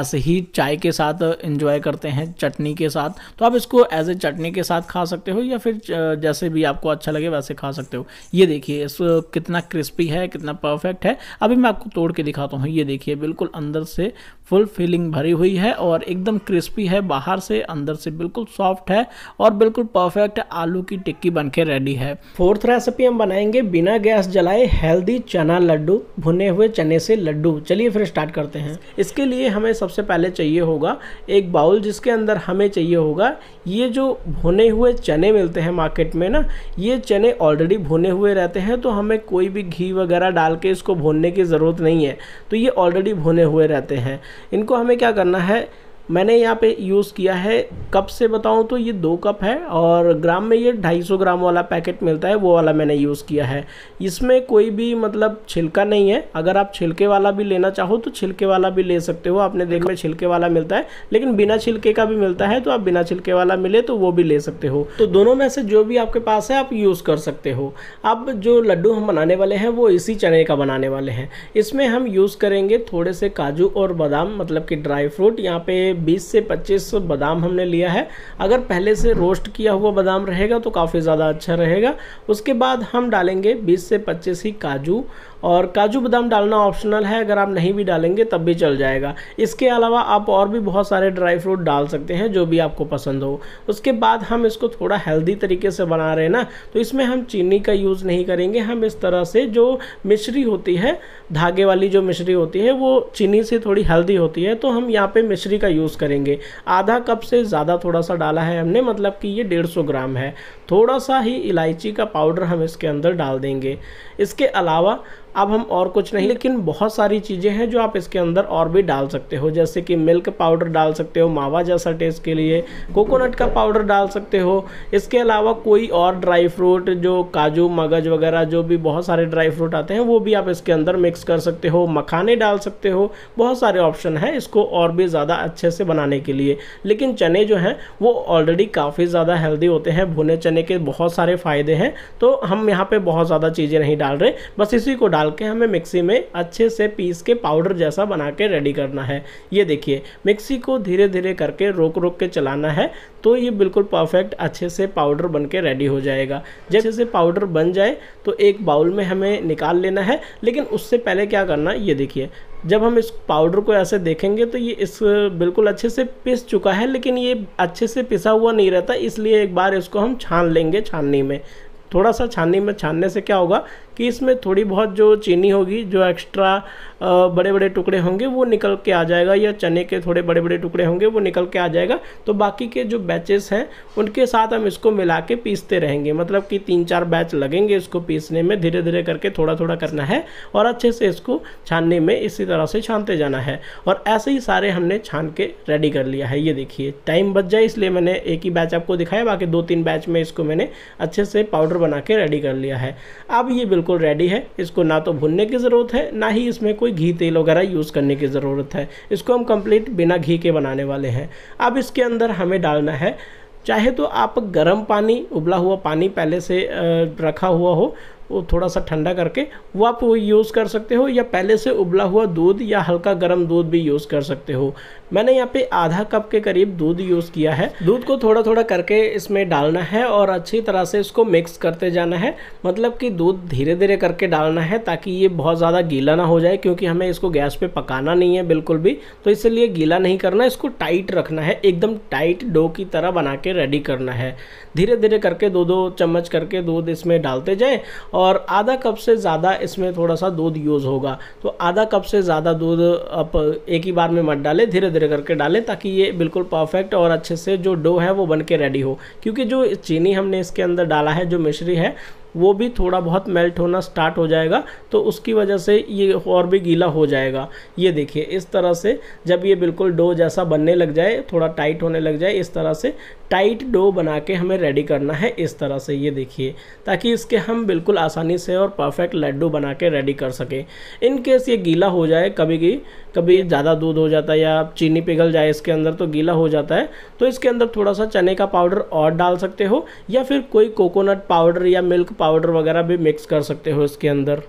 ऐसे ही चाय के साथ इंजॉय करते हैं चटनी के साथ तो आप इसको एज ए चटनी के साथ खा सकते हो या फिर जैसे भी आपको अच्छा लगे वैसे खा सकते हो ये देखिए इस कितना क्रिस्पी है कितना परफेक्ट है अभी मैं आपको तोड़ के दिखाता हूँ ये देखिए बिल्कुल अंदर से फुल फीलिंग भरी हुई है और एकदम क्रिस्पी है बाहर से अंदर से बिल्कुल सॉफ्ट है और बिल्कुल परफेक्ट आलू की टिक्की बन के रेडी है फोर्थ रेसिपी हम बनाएंगे बिना गैस जलाए हेल्दी चना लड्डू भुने हुए चने से लड्डू चलिए फिर स्टार्ट करते हैं इसके लिए हमें सबसे पहले चाहिए होगा एक बाउल जिसके अंदर हमें चाहिए होगा ये जो भुने हुए चने मिलते हैं मार्केट में ना ये चने ऑलरेडी भुने हुए रहते हैं तो हमें कोई भी घी वगैरह डाल के इसको भुनने की ज़रूरत नहीं है तो ये ऑलरेडी भुने हुए रहते हैं इनको हमें क्या करना है मैंने यहाँ पे यूज़ किया है कप से बताऊँ तो ये दो कप है और ग्राम में ये 250 ग्राम वाला पैकेट मिलता है वो वाला मैंने यूज़ किया है इसमें कोई भी मतलब छिलका नहीं है अगर आप छिलके वाला भी लेना चाहो तो छिलके वाला भी ले सकते हो आपने देखा छिलके वाला मिलता है लेकिन बिना छिलके का भी मिलता है तो आप बिना छिलके वाला मिले तो वो भी ले सकते हो तो दोनों में से जो भी आपके पास है आप यूज़ कर सकते हो अब जो लड्डू हम बनाने वाले हैं वो इसी चने का बनाने वाले हैं इसमें हम यूज़ करेंगे थोड़े से काजू और बादाम मतलब कि ड्राई फ्रूट यहाँ पे बीस से पच्चीस बादाम हमने लिया है अगर पहले से रोस्ट किया हुआ बादाम रहेगा तो काफ़ी ज़्यादा अच्छा रहेगा उसके बाद हम डालेंगे बीस से पच्चीस ही काजू और काजू बादाम डालना ऑप्शनल है अगर आप नहीं भी डालेंगे तब भी चल जाएगा इसके अलावा आप और भी बहुत सारे ड्राई फ्रूट डाल सकते हैं जो भी आपको पसंद हो उसके बाद हम इसको थोड़ा हेल्दी तरीके से बना रहे हैं ना तो इसमें हम चीनी का यूज़ नहीं करेंगे हम इस तरह से जो मिश्री होती है धागे वाली जो मिश्री होती है वो चीनी से थोड़ी हेल्दी होती है तो हम यहाँ पर मिश्री का यूज़ करेंगे आधा कप से ज़्यादा थोड़ा सा डाला है हमने मतलब कि ये डेढ़ ग्राम है थोड़ा सा ही इलायची का पाउडर हम इसके अंदर डाल देंगे इसके अलावा अब हम और कुछ नहीं लेकिन बहुत सारी चीज़ें हैं जो आप इसके अंदर और भी डाल सकते हो जैसे कि मिल्क पाउडर डाल सकते हो मावा जैसा टेस्ट के लिए कोकोनट का पाउडर डाल सकते हो इसके अलावा कोई और ड्राई फ्रूट जो काजू मगज वगैरह जो भी बहुत सारे ड्राई फ्रूट आते हैं वो भी आप इसके अंदर मिक्स कर सकते हो मखाने डाल सकते हो बहुत सारे ऑप्शन हैं इसको और भी ज़्यादा अच्छे से बनाने के लिए लेकिन चने जो हैं वो ऑलरेडी काफ़ी ज़्यादा हेल्दी होते हैं भुने चने के बहुत सारे फ़ायदे हैं तो हम यहाँ पर बहुत ज़्यादा चीज़ें नहीं डाल रहे बस इसी को डाल डाल के हमें मिक्सी में अच्छे से पीस के पाउडर जैसा बना के रेडी करना है ये देखिए मिक्सी को धीरे धीरे करके रोक रोक के चलाना है तो ये बिल्कुल परफेक्ट अच्छे से पाउडर बन के रेडी हो जाएगा जैसे से पाउडर बन जाए तो एक बाउल में हमें निकाल लेना है लेकिन उससे पहले क्या करना ये देखिए जब हम इस पाउडर को ऐसे देखेंगे तो ये इस बिल्कुल अच्छे से पिस चुका है लेकिन ये अच्छे से पिसा हुआ नहीं रहता इसलिए एक बार इसको हम छान लेंगे छाननी में थोड़ा सा छाननी में छानने से क्या होगा कि इसमें थोड़ी बहुत जो चीनी होगी जो एक्स्ट्रा बड़े बड़े टुकड़े होंगे वो निकल के आ जाएगा या चने के थोड़े बड़े बड़े टुकड़े होंगे वो निकल के आ जाएगा तो बाकी के जो बैचेस हैं उनके साथ हम इसको मिला के पीसते रहेंगे मतलब कि तीन चार बैच लगेंगे इसको पीसने में धीरे धीरे करके थोड़ा थोड़ा करना है और अच्छे से इसको छानने में इसी तरह से छानते जाना है और ऐसे ही सारे हमने छान के रेडी कर लिया है ये देखिए टाइम बच जाए इसलिए मैंने एक ही बैच आपको दिखाया बाकी दो तीन बैच में इसको मैंने अच्छे से पाउडर बना के रेडी कर लिया है अब ये बिल्कुल बिल्कुल रेडी है इसको ना तो भुनने की ज़रूरत है ना ही इसमें कोई घी तेल वगैरह यूज़ करने की ज़रूरत है इसको हम कंप्लीट बिना घी के बनाने वाले हैं अब इसके अंदर हमें डालना है चाहे तो आप गर्म पानी उबला हुआ पानी पहले से रखा हुआ हो वो थोड़ा सा ठंडा करके वो आप वो यूज़ कर सकते हो या पहले से उबला हुआ दूध या हल्का गर्म दूध भी यूज़ कर सकते हो मैंने यहाँ पे आधा कप के करीब दूध यूज़ किया है दूध को थोड़ा थोड़ा करके इसमें डालना है और अच्छी तरह से इसको मिक्स करते जाना है मतलब कि दूध धीरे धीरे करके डालना है ताकि ये बहुत ज़्यादा गीला ना हो जाए क्योंकि हमें इसको गैस पर पकाना नहीं है बिल्कुल भी तो इसलिए गीला नहीं करना इसको टाइट रखना है एकदम टाइट डो की तरह बना के रेडी करना है धीरे धीरे करके दो दो चम्मच करके दूध इसमें डालते जाएँ और आधा कप से ज़्यादा इसमें थोड़ा सा दूध यूज़ होगा तो आधा कप से ज़्यादा दूध आप एक ही बार में मत डालें धीरे धीरे करके डालें ताकि ये बिल्कुल परफेक्ट और अच्छे से जो डो है वो बन के रेडी हो क्योंकि जो चीनी हमने इसके अंदर डाला है जो मिश्री है वो भी थोड़ा बहुत मेल्ट होना स्टार्ट हो जाएगा तो उसकी वजह से ये और भी गीला हो जाएगा ये देखिए इस तरह से जब ये बिल्कुल डो जैसा बनने लग जाए थोड़ा टाइट होने लग जाए इस तरह से टाइट डो बना के हमें रेडी करना है इस तरह से ये देखिए ताकि इसके हम बिल्कुल आसानी से और परफेक्ट लड्डू बना के रेडी कर सकें इनकेस ये गीला हो जाए कभी भी कभी ज़्यादा दूध हो जाता है या चीनी पिघल जाए इसके अंदर तो गीला हो जाता है तो इसके अंदर थोड़ा सा चने का पाउडर और डाल सकते हो या फिर कोई कोकोनट पाउडर या मिल्क पाउडर वगैरह भी मिक्स कर सकते हो इसके अंदर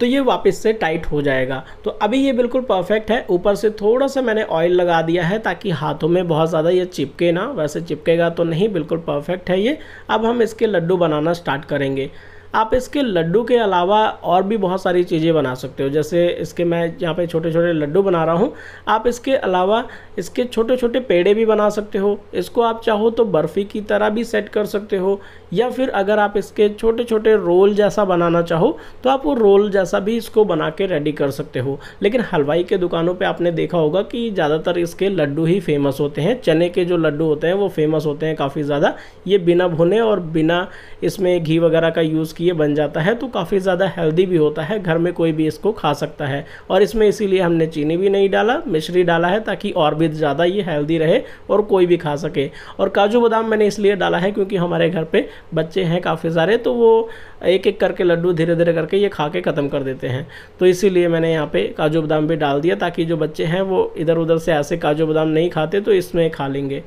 तो ये वापस से टाइट हो जाएगा तो अभी ये बिल्कुल परफेक्ट है ऊपर से थोड़ा सा मैंने ऑयल लगा दिया है ताकि हाथों में बहुत ज़्यादा ये चिपके ना वैसे चिपकेगा तो नहीं बिल्कुल परफेक्ट है ये अब हम इसके लड्डू बनाना स्टार्ट करेंगे आप इसके लड्डू के अलावा और भी बहुत सारी चीज़ें बना सकते हो जैसे इसके मैं यहाँ पे छोटे छोटे लड्डू बना रहा हूँ आप इसके अलावा इसके छोटे छोटे पेड़े भी बना सकते हो इसको आप चाहो तो बर्फ़ी की तरह भी सेट कर सकते हो या फिर अगर आप इसके छोटे छोटे रोल जैसा बनाना चाहो तो आप वो रोल जैसा भी इसको बना के रेडी कर सकते हो लेकिन हलवाई के दुकानों पर आपने देखा होगा कि ज़्यादातर इसके लड्डू ही फेमस होते हैं चने के जो लड्डू होते हैं वो फेमस होते हैं काफ़ी ज़्यादा ये बिना भुने और बिना इसमें घी वगैरह का यूज़ इसकी ये बन जाता है तो काफ़ी ज़्यादा हेल्दी भी होता है घर में कोई भी इसको खा सकता है और इसमें इसीलिए हमने चीनी भी नहीं डाला मिश्री डाला है ताकि और भी ज़्यादा ये हेल्दी रहे और कोई भी खा सके और काजू बादाम मैंने इसलिए डाला है क्योंकि हमारे घर पर बच्चे हैं काफ़ी सारे तो वो एक एक करके लड्डू धीरे धीरे करके ये खा के ख़त्म कर देते हैं तो इसीलिए मैंने यहाँ पे काजू बादाम भी डाल दिया ताकि जो बच्चे हैं वो इधर उधर से ऐसे काजू बादाम नहीं खाते तो इसमें खा लेंगे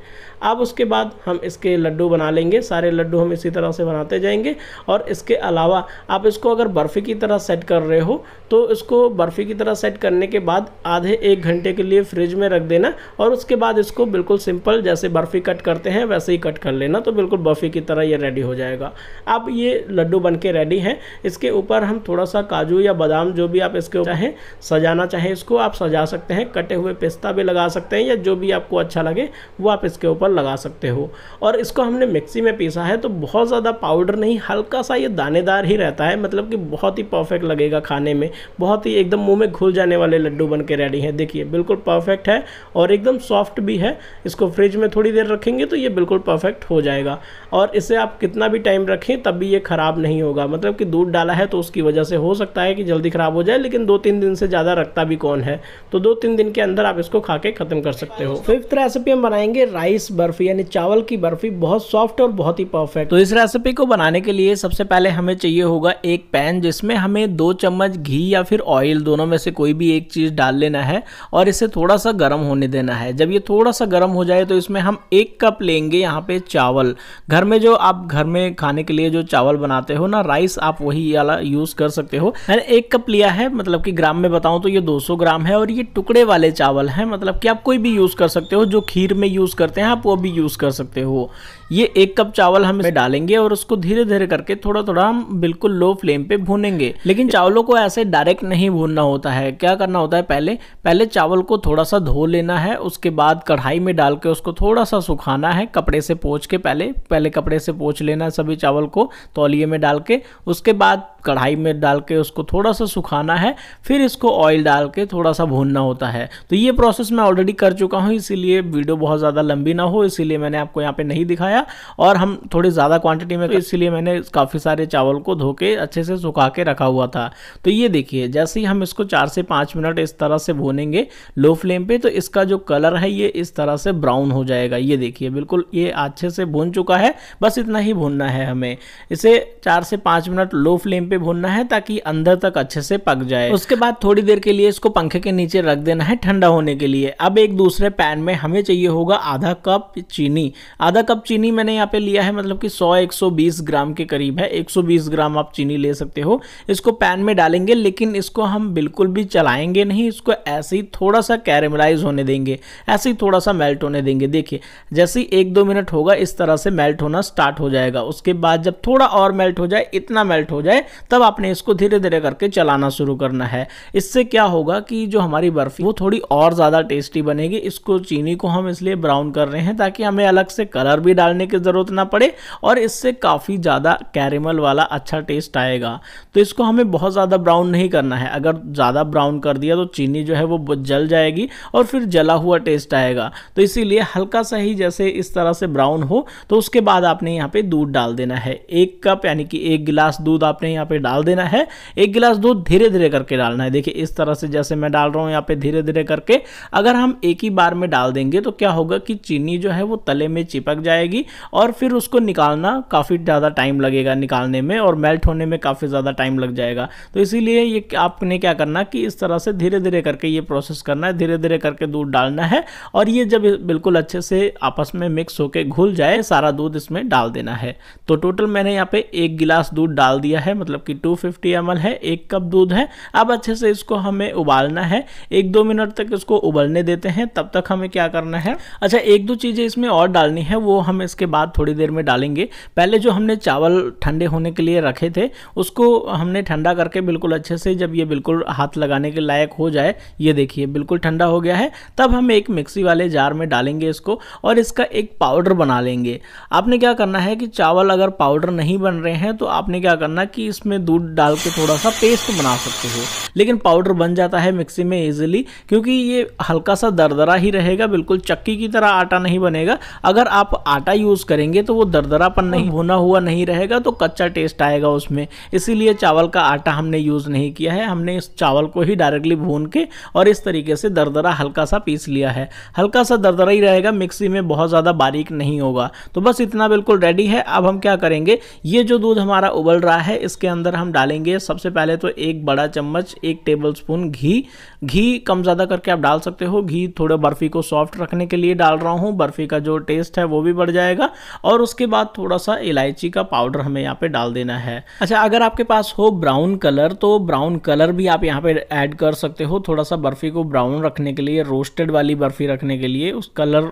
अब उसके बाद हम इसके लड्डू बना लेंगे सारे लड्डू हम इसी तरह से बनाते जाएंगे और इसके अलावा आप इसको अगर बर्फ़ी की तरह सेट कर रहे हो तो इसको बर्फ़ी की तरह सेट करने के बाद आधे एक घंटे के लिए फ्रिज में रख देना और उसके बाद इसको बिल्कुल सिंपल जैसे बर्फ़ी कट करते हैं वैसे ही कट कर लेना तो बिल्कुल बर्फ़ी की तरह ये रेडी हो जाएगा अब ये लड्डू बन के रेडी है इसके ऊपर हम थोड़ा सा काजू या बादाम जो भी आप इसके चाहें सजाना चाहें इसको आप सजा सकते हैं कटे हुए पिस्ता भी लगा सकते हैं या जो भी आपको अच्छा लगे वो आप इसके ऊपर लगा सकते हो और इसको हमने मिक्सी में पीसा है तो बहुत ज़्यादा पाउडर नहीं हल्का सा ये दानेदार ही रहता है मतलब कि बहुत ही परफेक्ट लगेगा खाने में बहुत ही एकदम मुँह में घुल जाने वाले लड्डू बन के रेडी हैं देखिए बिल्कुल परफेक्ट है और एकदम सॉफ्ट भी है इसको फ्रिज में थोड़ी देर रखेंगे तो ये बिल्कुल परफेक्ट हो जाएगा और इसे आप कितना भी टाइम रखें तब भी ये ख़राब नहीं होगा मतलब कि दूध डाला है तो उसकी वजह से हो सकता है कि जल्दी ख़राब हो जाए लेकिन दो तीन दिन से ज़्यादा रखता भी कौन है तो दो तीन दिन के अंदर आप इसको खा के ख़त्म कर सकते हो फिफ्थ रेसिपी हम बनाएंगे राइस बर्फी यानी चावल की बर्फी बहुत सॉफ्ट और बहुत ही परफेक्ट तो इस रेसिपी को बनाने के लिए सबसे पहले हमें चाहिए होगा एक पैन जिसमें हमें दो चम्मच घी या फिर ऑयल दोनों में से कोई भी एक चीज़ डाल लेना है और इसे थोड़ा सा गर्म होने देना है जब ये थोड़ा सा गर्म हो जाए तो इसमें हम एक कप लेंगे यहाँ पे चावल घर में जो आप घर में खाने के लिए जो चावल बनाते हो ना राइस आप वही वाला यूज़ कर सकते हो मैंने एक कप लिया है मतलब कि ग्राम में बताऊँ तो ये 200 ग्राम है और ये टुकड़े वाले चावल हैं मतलब कि आप कोई भी यूज़ कर सकते हो जो खीर में यूज़ करते हैं आप भी यूज़ कर सकते हो ये एक कप चावल हम इसमें डालेंगे और उसको धीरे धीरे करके थोड़ा थोड़ा हम बिल्कुल लो फ्लेम पे भूनेंगे लेकिन चावलों को ऐसे डायरेक्ट नहीं भूनना होता है क्या करना होता है पहले पहले चावल को थोड़ा सा धो लेना है उसके बाद कढ़ाई में डाल के उसको थोड़ा सा सुखाना है कपड़े से पोछ के पहले पहले कपड़े से पोछ लेना है सभी चावल को तौलिए में डाल के उसके बाद कढ़ाई में डाल के उसको थोड़ा सा सुखाना है फिर इसको ऑयल डाल के थोड़ा सा भूनना होता है तो ये प्रोसेस मैं ऑलरेडी कर चुका हूँ इसीलिए वीडियो बहुत ज़्यादा लंबी ना हो इसीलिए मैंने आपको यहाँ पे नहीं दिखाया गया और हम थोड़ी ज़्यादा क्वांटिटी में तो इसलिए मैंने काफ़ी सारे चावल को धो के अच्छे से सुखा के रखा हुआ था तो ये देखिए जैसे ही हम इसको चार से पाँच मिनट इस तरह से भूनेंगे लो फ्लेम पे तो इसका जो कलर है ये इस तरह से ब्राउन हो जाएगा ये देखिए बिल्कुल ये अच्छे से भून चुका है बस इतना ही भूनना है हमें इसे चार से पाँच मिनट लो फ्लेम पर भूनना है ताकि अंदर तक अच्छे से पक जाए उसके बाद थोड़ी देर के लिए इसको पंखे के नीचे रख देना है ठंडा होने के लिए अब एक दूसरे पैन में हमें चाहिए होगा आधा कप चीनी आधा कप चीनी मैंने यहाँ पे लिया है मतलब कि 100 120 ग्राम के करीब है 120 ग्राम आप चीनी ले सकते हो इसको पैन में डालेंगे लेकिन इसको हम बिल्कुल भी चलाएंगे नहीं इसको ऐसे ही थोड़ा सा कैरेमलाइज होने देंगे ऐसे ही थोड़ा सा मेल्ट होने देंगे देखिए जैसे ही एक दो मिनट होगा इस तरह से मेल्ट होना स्टार्ट हो जाएगा उसके बाद जब थोड़ा और मेल्ट हो जाए इतना मेल्ट हो जाए तब आपने इसको धीरे धीरे करके चलाना शुरू करना है इससे क्या होगा कि जो हमारी बर्फी वो थोड़ी और ज़्यादा टेस्टी बनेगी इसको चीनी को हम इसलिए ब्राउन कर रहे हैं ताकि हमें अलग से कलर भी डाल डालने की ज़रूरत ना पड़े और इससे काफ़ी ज़्यादा कैरेमल वाला अच्छा टेस्ट आएगा तो इसको हमें बहुत ज़्यादा ब्राउन नहीं करना है अगर ज़्यादा ब्राउन कर दिया तो चीनी जो है वो जल जाएगी और फिर जला हुआ टेस्ट आएगा तो इसीलिए हल्का सा ही जैसे इस तरह से ब्राउन हो तो उसके बाद आपने यहाँ पर दूध डाल देना है एक कप यानी कि एक गिलास दूध आपने यहाँ पर डाल देना है एक गिलास दूध धीरे धीरे करके डालना है देखिए इस तरह से जैसे मैं डाल रहा हूँ यहाँ पर धीरे धीरे करके अगर हम एक ही बार में डाल देंगे तो क्या होगा कि चीनी जो है वो तले में चिपक जाएगी जाएगी और फिर उसको निकालना काफ़ी ज़्यादा टाइम लगेगा निकालने में और मेल्ट होने में काफ़ी ज़्यादा टाइम लग जाएगा तो इसीलिए ये आपने क्या करना कि इस तरह से धीरे धीरे करके ये प्रोसेस करना है धीरे धीरे करके दूध डालना है और ये जब बिल्कुल अच्छे से आपस में मिक्स होकर घुल जाए सारा दूध इसमें डाल देना है तो टोटल मैंने यहाँ पर एक गिलास दूध डाल दिया है मतलब कि टू फिफ्टी है एक कप दूध है अब अच्छे से इसको हमें उबालना है एक दो मिनट तक इसको उबलने देते हैं तब तक हमें क्या करना है अच्छा एक दो चीज़ें इसमें और डालनी है वो हमें इसके बाद थोड़ी देर में डालेंगे पहले जो हमने चावल ठंडे होने के लिए रखे थे उसको हमने ठंडा करके बिल्कुल अच्छे से जब ये बिल्कुल हाथ लगाने के लायक हो जाए ये देखिए बिल्कुल ठंडा हो गया है तब हम एक मिक्सी वाले जार में डालेंगे इसको और इसका एक पाउडर बना लेंगे आपने क्या करना है कि चावल अगर पाउडर नहीं बन रहे हैं तो आपने क्या करना कि इसमें दूध डाल के थोड़ा सा पेस्ट बना सकते हो लेकिन पाउडर बन जाता है मिक्सी में ईजिली क्योंकि ये हल्का सा दरदरा ही रहेगा बिल्कुल चक्की की तरह आटा नहीं बनेगा अगर आप आटा यूज़ करेंगे तो वो दरदरापन नहीं हाँ। भुना हुआ नहीं रहेगा तो कच्चा टेस्ट आएगा उसमें इसीलिए चावल का आटा हमने यूज़ नहीं किया है हमने इस चावल को ही डायरेक्टली भून के और इस तरीके से दरदरा हल्का सा पीस लिया है हल्का सा दरदरा ही रहेगा मिक्सी में बहुत ज़्यादा बारीक नहीं होगा तो बस इतना बिल्कुल रेडी है अब हम क्या करेंगे ये जो दूध हमारा उबल रहा है इसके अंदर हम डालेंगे सबसे पहले तो एक बड़ा चम्मच एक टेबल स्पून घी घी कम ज़्यादा करके आप डाल सकते हो घी थोड़ा बर्फ़ी को सॉफ्ट रखने के लिए डाल रहा हूँ बर्फ़ी का जो टेस्ट है वो भी बढ़ जाएगा जाएगा और उसके बाद थोड़ा सा इलायची का पाउडर हमें यहाँ पे डाल देना है अच्छा अगर आपके पास हो ब्राउन कलर तो ब्राउन कलर भी आप यहाँ पे ऐड कर सकते हो थोड़ा सा बर्फ़ी को ब्राउन रखने के लिए रोस्टेड वाली बर्फ़ी रखने के लिए उस कलर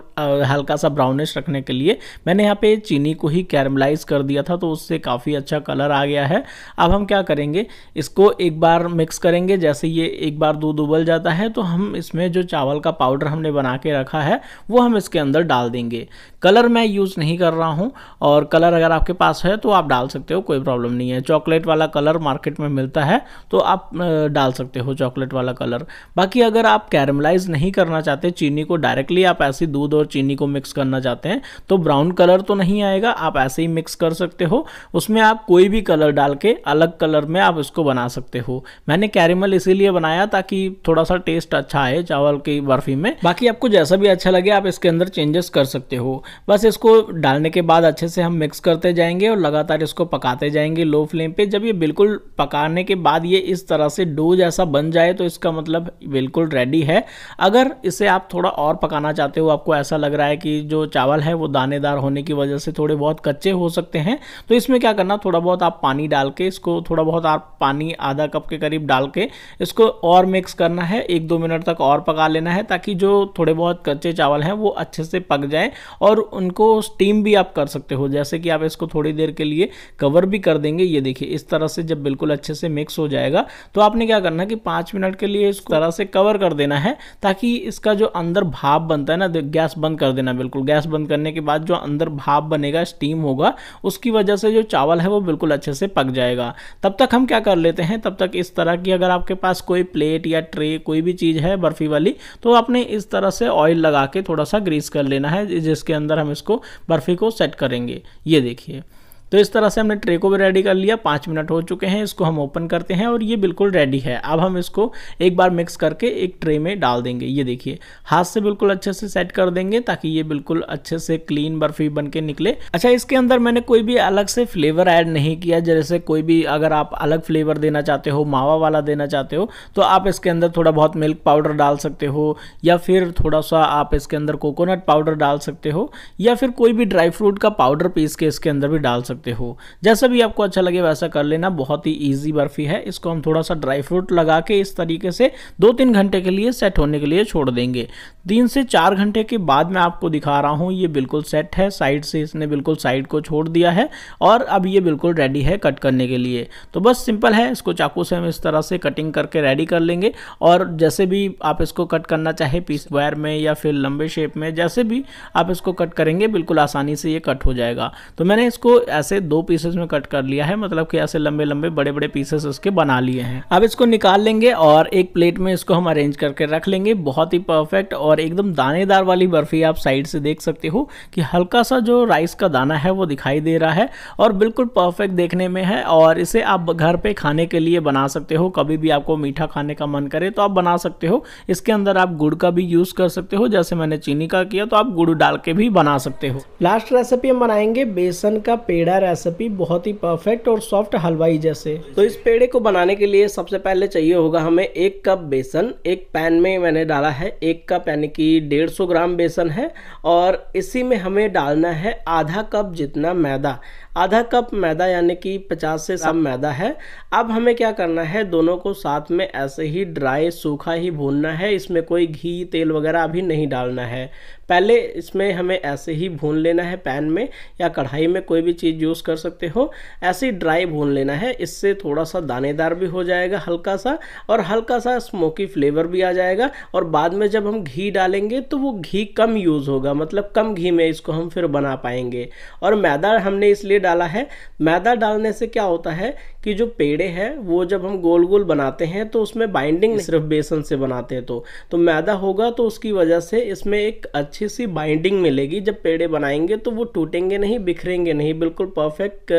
हल्का सा ब्राउनिश रखने के लिए मैंने यहाँ पे चीनी को ही कैरमलाइज कर दिया था तो उससे काफ़ी अच्छा कलर आ गया है अब हम क्या करेंगे इसको एक बार मिक्स करेंगे जैसे ये एक बार दूध उबल जाता है तो हम इसमें जो चावल का पाउडर हमने बना के रखा है वो हम इसके अंदर डाल देंगे कलर मैं यूज़ नहीं कर रहा हूँ और कलर अगर आपके पास है तो आप डाल सकते हो कोई प्रॉब्लम नहीं है चॉकलेट वाला कलर मार्केट में मिलता है तो आप डाल सकते हो चॉकलेट वाला कलर बाकी अगर आप कैरमलाइज नहीं करना चाहते चीनी को डायरेक्टली आप ऐसे दूध और चीनी को मिक्स करना चाहते हैं तो ब्राउन कलर तो नहीं आएगा आप ऐसे ही मिक्स कर सकते हो उसमें आप कोई भी कलर डाल के अलग कलर में आप इसको बना सकते हो मैंने कैरेमल इसीलिए बनाया ताकि थोड़ा सा टेस्ट अच्छा आए चावल की बर्फ़ी में बाकी आपको जैसा भी अच्छा लगे आप इसके अंदर चेंजेस कर सकते हो बस इसको डालने के बाद अच्छे से हम मिक्स करते जाएंगे और लगातार इसको पकाते जाएंगे लो फ्लेम पे जब ये बिल्कुल पकाने के बाद ये इस तरह से डो जैसा बन जाए तो इसका मतलब बिल्कुल रेडी है अगर इसे आप थोड़ा और पकाना चाहते हो आपको ऐसा लग रहा है कि जो चावल है वो दानेदार होने की वजह से थोड़े बहुत कच्चे हो सकते हैं तो इसमें क्या करना थोड़ा बहुत आप पानी डाल के इसको थोड़ा बहुत आप पानी आधा कप के करीब डाल के इसको और मिक्स करना है एक दो मिनट तक और पका लेना है ताकि जो थोड़े बहुत कच्चे चावल हैं वो अच्छे से पक जाएं और उनको स्टीम भी आप कर सकते हो जैसे कि आप इसको थोड़ी देर के लिए कवर भी कर देंगे ये देखिए इस तरह से जब बिल्कुल अच्छे से मिक्स हो जाएगा तो आपने क्या करना कि पाँच मिनट के लिए इसको तरह से कवर कर देना है ताकि इसका जो अंदर भाप बनता है ना गैस बंद कर देना बिल्कुल गैस बंद करने के बाद जो अंदर भाप बनेगा स्टीम होगा उसकी वजह से जो चावल है वो बिल्कुल अच्छे से पक जाएगा तब तक हम क्या कर लेते हैं तब तक इस तरह की अगर आपके पास कोई प्लेट या ट्रे कोई भी चीज़ है बर्फ़ी वाली तो आपने इस तरह से ऑयल लगा के थोड़ा सा ग्रीस कर लेना है जिसके अंदर अंदर हम इसको बर्फ़ी को सेट करेंगे ये देखिए तो इस तरह से हमने ट्रे को भी रेडी कर लिया पाँच मिनट हो चुके हैं इसको हम ओपन करते हैं और ये बिल्कुल रेडी है अब हम इसको एक बार मिक्स करके एक ट्रे में डाल देंगे ये देखिए हाथ से बिल्कुल अच्छे से सेट कर देंगे ताकि ये बिल्कुल अच्छे से क्लीन बर्फी बन के निकले अच्छा इसके अंदर मैंने कोई भी अलग से फ्लेवर ऐड नहीं किया जैसे कोई भी अगर आप अलग फ्लेवर देना चाहते हो मावा वाला देना चाहते हो तो आप इसके अंदर थोड़ा बहुत मिल्क पाउडर डाल सकते हो या फिर थोड़ा सा आप इसके अंदर कोकोनट पाउडर डाल सकते हो या फिर कोई भी ड्राई फ्रूट का पाउडर पीस के इसके अंदर भी डाल सकते सकते हो जैसा भी आपको अच्छा लगे वैसा कर लेना बहुत ही ईजी बर्फ़ी है इसको हम थोड़ा सा ड्राई फ्रूट लगा के इस तरीके से दो तीन घंटे के लिए सेट होने के लिए छोड़ देंगे तीन से चार घंटे के बाद मैं आपको दिखा रहा हूँ ये बिल्कुल सेट है साइड से इसने बिल्कुल साइड को छोड़ दिया है और अब ये बिल्कुल रेडी है कट करने के लिए तो बस सिंपल है इसको चाकू से हम इस तरह से कटिंग करके रेडी कर लेंगे और जैसे भी आप इसको कट करना चाहे पीस वायर में या फिर लंबे शेप में जैसे भी आप इसको कट करेंगे बिल्कुल आसानी से ये कट हो जाएगा तो मैंने इसको ऐसे ऐसे दो पीसेस में कट कर लिया है मतलब कि ऐसे लंबे लंबे बड़े बड़े पीसेस उसके बना लिए हैं अब इसको निकाल लेंगे और एक प्लेट में इसको हम अरेंज करके रख लेंगे बहुत ही परफेक्ट और एकदम दानेदार वाली बर्फी आप साइड से देख सकते हो कि हल्का सा जो राइस का दाना है वो दिखाई दे रहा है और बिल्कुल परफेक्ट देखने में है और इसे आप घर पर खाने के लिए बना सकते हो कभी भी आपको मीठा खाने का मन करे तो आप बना सकते हो इसके अंदर आप गुड़ का भी यूज़ कर सकते हो जैसे मैंने चीनी का किया तो आप गुड़ डाल के भी बना सकते हो लास्ट रेसिपी हम बनाएंगे बेसन का पेड़ा रेसिपी बहुत ही परफेक्ट और सॉफ्ट हलवाई जैसे तो इस पेड़े को बनाने के लिए सबसे पहले चाहिए होगा हमें एक कप बेसन एक पैन में मैंने डाला है एक कप यानी कि डेढ़ सौ ग्राम बेसन है और इसी में हमें डालना है आधा कप जितना मैदा आधा कप मैदा यानी कि पचास से सब मैदा है अब हमें क्या करना है दोनों को साथ में ऐसे ही ड्राई सूखा ही भूनना है इसमें कोई घी तेल वगैरह अभी नहीं डालना है पहले इसमें हमें ऐसे ही भून लेना है पैन में या कढ़ाई में कोई भी चीज़ यूज़ कर सकते हो ऐसे ही ड्राई भून लेना है इससे थोड़ा सा दानेदार भी हो जाएगा हल्का सा और हल्का सा स्मोकी फ्लेवर भी आ जाएगा और बाद में जब हम घी डालेंगे तो वो घी कम यूज़ होगा मतलब कम घी में इसको हम फिर बना पाएंगे और मैदा हमने इसलिए डाला है मैदा डालने से क्या होता है कि जो पेड़े हैं वो जब हम गोल गोल बनाते हैं तो उसमें बाइंडिंग सिर्फ बेसन से बनाते हैं तो तो मैदा होगा तो उसकी वजह से इसमें एक अच्छी सी बाइंडिंग मिलेगी जब पेड़े बनाएंगे तो वो टूटेंगे नहीं बिखरेंगे नहीं बिल्कुल परफेक्ट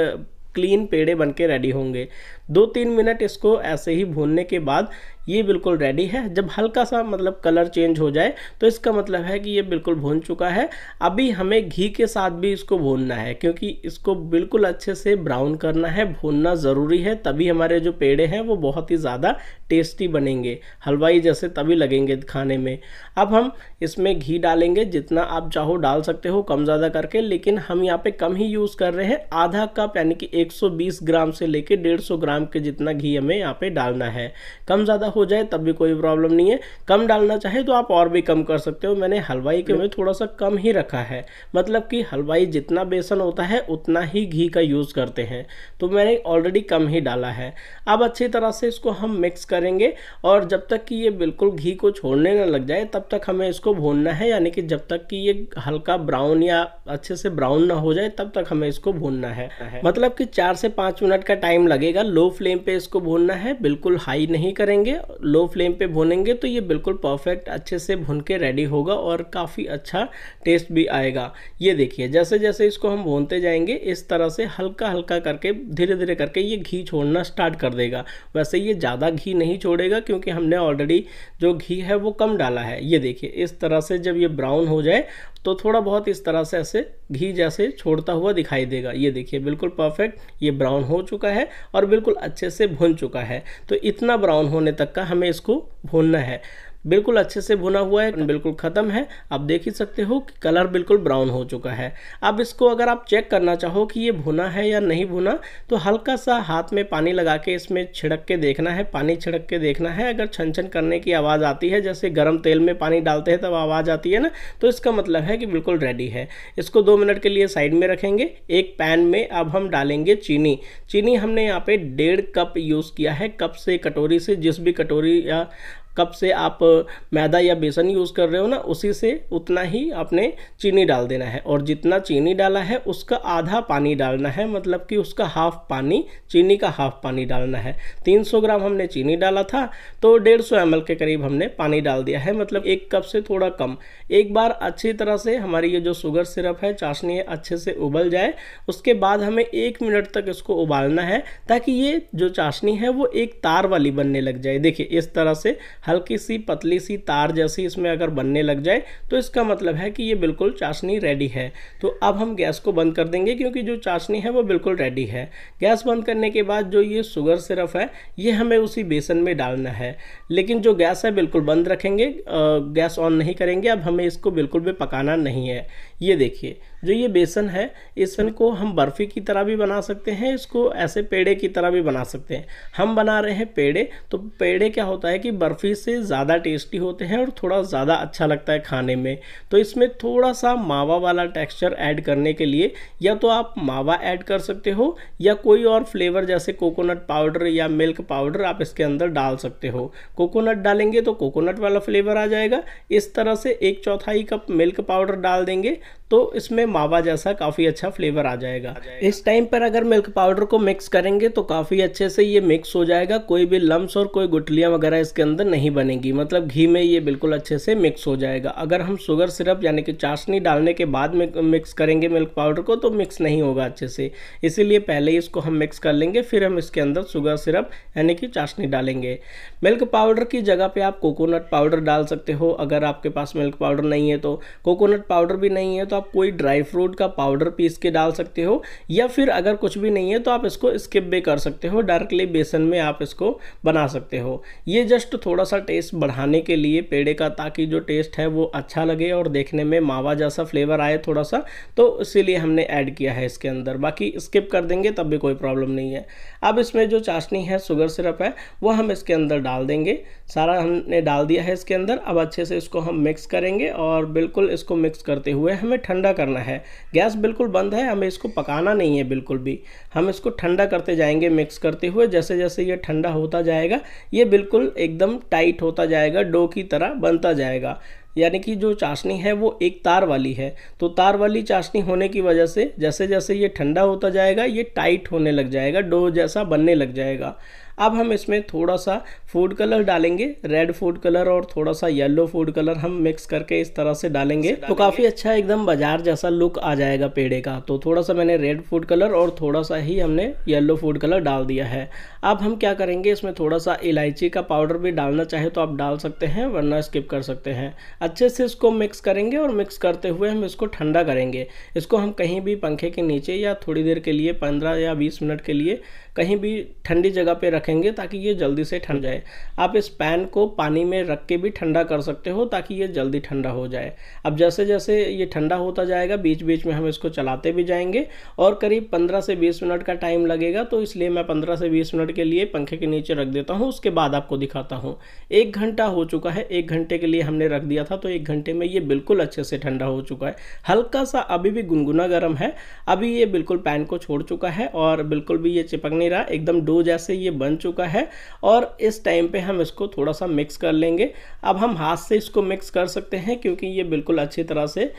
क्लीन पेड़े बन के रेडी होंगे दो तीन मिनट इसको ऐसे ही भूनने के बाद ये बिल्कुल रेडी है जब हल्का सा मतलब कलर चेंज हो जाए तो इसका मतलब है कि ये बिल्कुल भून चुका है अभी हमें घी के साथ भी इसको भूनना है क्योंकि इसको बिल्कुल अच्छे से ब्राउन करना है भूनना ज़रूरी है तभी हमारे जो पेड़े हैं वो बहुत ही ज़्यादा टेस्टी बनेंगे हलवाई जैसे तभी लगेंगे खाने में अब हम इसमें घी डालेंगे जितना आप चाहो डाल सकते हो कम ज़्यादा करके लेकिन हम यहाँ पर कम ही यूज़ कर रहे हैं आधा कप यानी कि एक ग्राम से लेकर डेढ़ ग्राम ग्राम के जितना घी हमें यहाँ पे डालना है कम ज़्यादा हो जाए तब भी कोई प्रॉब्लम नहीं है कम डालना चाहे तो आप और भी कम कर सकते हो मैंने हलवाई के में थोड़ा सा कम ही रखा है मतलब कि हलवाई जितना बेसन होता है उतना ही घी का यूज़ करते हैं तो मैंने ऑलरेडी कम ही डाला है अब अच्छी तरह से इसको हम मिक्स करेंगे और जब तक कि ये बिल्कुल घी को छोड़ने ना लग जाए तब तक हमें इसको भूनना है यानी कि जब तक कि ये हल्का ब्राउन या अच्छे से ब्राउन ना हो जाए तब तक हमें इसको भूनना है मतलब कि चार से पाँच मिनट का टाइम लगेगा लो लो फ्लेम पे इसको भूनना है बिल्कुल हाई नहीं करेंगे लो फ्लेम पे भूनेंगे तो ये बिल्कुल परफेक्ट अच्छे से भून के रेडी होगा और काफ़ी अच्छा टेस्ट भी आएगा ये देखिए जैसे जैसे इसको हम भूनते जाएंगे इस तरह से हल्का हल्का करके धीरे धीरे करके ये घी छोड़ना स्टार्ट कर देगा वैसे ये ज़्यादा घी नहीं छोड़ेगा क्योंकि हमने ऑलरेडी जो घी है वो कम डाला है ये देखिए इस तरह से जब ये ब्राउन हो जाए तो थोड़ा बहुत इस तरह से ऐसे घी जैसे छोड़ता हुआ दिखाई देगा ये देखिए बिल्कुल परफेक्ट ये ब्राउन हो चुका है और बिल्कुल अच्छे से भुन चुका है तो इतना ब्राउन होने तक का हमें इसको भूनना है बिल्कुल अच्छे से भुना हुआ है बिल्कुल ख़त्म है आप देख ही सकते हो कि कलर बिल्कुल ब्राउन हो चुका है अब इसको अगर आप चेक करना चाहो कि ये भुना है या नहीं भुना तो हल्का सा हाथ में पानी लगा के इसमें छिड़क के देखना है पानी छिड़क के देखना है अगर छन छन करने की आवाज़ आती है जैसे गर्म तेल में पानी डालते हैं तब आवाज़ आती है ना तो इसका मतलब है कि बिल्कुल रेडी है इसको दो मिनट के लिए साइड में रखेंगे एक पैन में अब हम डालेंगे चीनी चीनी हमने यहाँ पे डेढ़ कप यूज़ किया है कप से कटोरी से जिस भी कटोरी या कप से आप मैदा या बेसन यूज़ कर रहे हो ना उसी से उतना ही आपने चीनी डाल देना है और जितना चीनी डाला है उसका आधा पानी डालना है मतलब कि उसका हाफ पानी चीनी का हाफ पानी डालना है 300 ग्राम हमने चीनी डाला था तो 150 सौ के करीब हमने पानी डाल दिया है मतलब एक कप से थोड़ा कम एक बार अच्छी तरह से हमारी ये जो शुगर सिरप है चाशनी अच्छे से उबल जाए उसके बाद हमें एक मिनट तक इसको उबालना है ताकि ये जो चाशनी है वो एक तार वाली बनने लग जाए देखिए इस तरह से हल्की सी पतली सी तार जैसी इसमें अगर बनने लग जाए तो इसका मतलब है कि ये बिल्कुल चाशनी रेडी है तो अब हम गैस को बंद कर देंगे क्योंकि जो चाशनी है वो बिल्कुल रेडी है गैस बंद करने के बाद जो ये शुगर सिरप है ये हमें उसी बेसन में डालना है लेकिन जो गैस है बिल्कुल बंद रखेंगे गैस ऑन नहीं करेंगे अब हमें इसको बिल्कुल भी पकाना नहीं है ये देखिए जो ये बेसन है इसमें को हम बर्फ़ी की तरह भी बना सकते हैं इसको ऐसे पेड़े की तरह भी बना सकते हैं हम बना रहे हैं पेड़े तो पेड़े क्या होता है कि बर्फ़ी से ज़्यादा टेस्टी होते हैं और थोड़ा ज़्यादा अच्छा लगता है खाने में तो इसमें थोड़ा सा मावा वाला टेक्स्चर ऐड करने के लिए या तो आप मावा ऐड कर सकते हो या कोई और फ्लेवर जैसे कोकोनट पाउडर या मिल्क पाउडर आप इसके अंदर डाल सकते हो कोकोनट डालेंगे तो कोकोनट वाला फ्लेवर आ जाएगा इस तरह से एक चौथाई कप मिल्क पाउडर डाल देंगे तो इसमें मावा जैसा काफ़ी अच्छा फ्लेवर आ जाएगा इस टाइम पर अगर मिल्क पाउडर को मिक्स करेंगे तो काफ़ी अच्छे से ये मिक्स हो जाएगा कोई भी लम्स और कोई गुटलियाँ वगैरह इसके अंदर नहीं बनेगी मतलब घी में ये बिल्कुल अच्छे से मिक्स हो जाएगा अगर हम शुगर सिरप यानी कि चाशनी डालने के बाद मिक्स करेंगे मिल्क पाउडर को तो मिक्स नहीं होगा अच्छे से इसीलिए पहले ही इसको हम मिक्स कर लेंगे फिर हम इसके अंदर शुगर सिरप यानी कि चाशनी डालेंगे मिल्क पाउडर की जगह पर आप कोकोनट पाउडर डाल सकते हो अगर आपके पास मिल्क पाउडर नहीं है तो कोकोनट पाउडर भी नहीं है तो आप कोई ड्राई फ्रूट का पाउडर पीस के डाल सकते हो या फिर अगर कुछ भी नहीं है तो आप इसको स्किप भी कर सकते हो डायरेक्टली बेसन में आप इसको बना सकते हो ये जस्ट थोड़ा सा टेस्ट बढ़ाने के लिए पेड़े का ताकि जो टेस्ट है वो अच्छा लगे और देखने में मावा जैसा फ्लेवर आए थोड़ा सा तो इसीलिए हमने ऐड किया है इसके अंदर बाकी स्किप कर देंगे तब भी कोई प्रॉब्लम नहीं है अब इसमें जो चाशनी है शुगर सिरप है वो हम इसके अंदर डाल देंगे सारा हमने डाल दिया है इसके अंदर अब अच्छे से इसको हम मिक्स करेंगे और बिल्कुल इसको मिक्स करते हुए हमें ठंडा करना है गैस बिल्कुल बंद है हमें इसको पकाना नहीं है बिल्कुल भी हम इसको ठंडा करते जाएंगे मिक्स करते हुए जैसे जैसे ये ठंडा होता जाएगा ये बिल्कुल एकदम टाइट होता जाएगा डो की तरह बनता जाएगा यानी कि जो चाशनी है वो एक तार वाली है तो तार वाली चाशनी होने की वजह से जैसे जैसे ये ठंडा होता जाएगा ये टाइट होने लग जाएगा डो जैसा बनने लग जाएगा अब हम इसमें थोड़ा सा फूड कलर डालेंगे रेड फूड कलर और थोड़ा सा येलो फूड कलर हम मिक्स करके इस तरह से डालेंगे तो काफ़ी अच्छा एकदम बाजार जैसा लुक आ जाएगा पेड़े का तो थोड़ा सा मैंने रेड फूड कलर और थोड़ा सा ही हमने येलो फूड कलर डाल दिया है अब हम क्या करेंगे इसमें थोड़ा सा इलायची का पाउडर भी डालना चाहे तो आप डाल सकते हैं वरना स्किप कर सकते हैं अच्छे से इसको मिक्स करेंगे और मिक्स करते हुए हम इसको ठंडा करेंगे इसको हम कहीं भी पंखे के नीचे या थोड़ी देर के लिए पंद्रह या बीस मिनट के लिए कहीं भी ठंडी जगह पे रखेंगे ताकि ये जल्दी से ठंड जाए आप इस पैन को पानी में रख के भी ठंडा कर सकते हो ताकि ये जल्दी ठंडा हो जाए अब जैसे जैसे ये ठंडा होता जाएगा बीच बीच में हम इसको चलाते भी जाएंगे और करीब पंद्रह से बीस मिनट का टाइम लगेगा तो इसलिए मैं पंद्रह से बीस मिनट के लिए पंखे के नीचे रख देता हूँ उसके बाद आपको दिखाता हूँ एक घंटा हो चुका है एक घंटे के लिए हमने रख दिया था तो एक घंटे में ये बिल्कुल अच्छे से ठंडा हो चुका है हल्का सा अभी भी गुनगुना गर्म है अभी ये बिल्कुल पैन को छोड़ चुका है और बिल्कुल भी ये चिपकने नहीं रहा एकदम डो जैसे ये बन चुका है और इस टाइम पे हम इसको थोड़ा सा मिक्स कर लेंगे अब हम हाथ से इसको मिक्स कर सकते हैं क्योंकि ये बिल्कुल अच्छी तरह से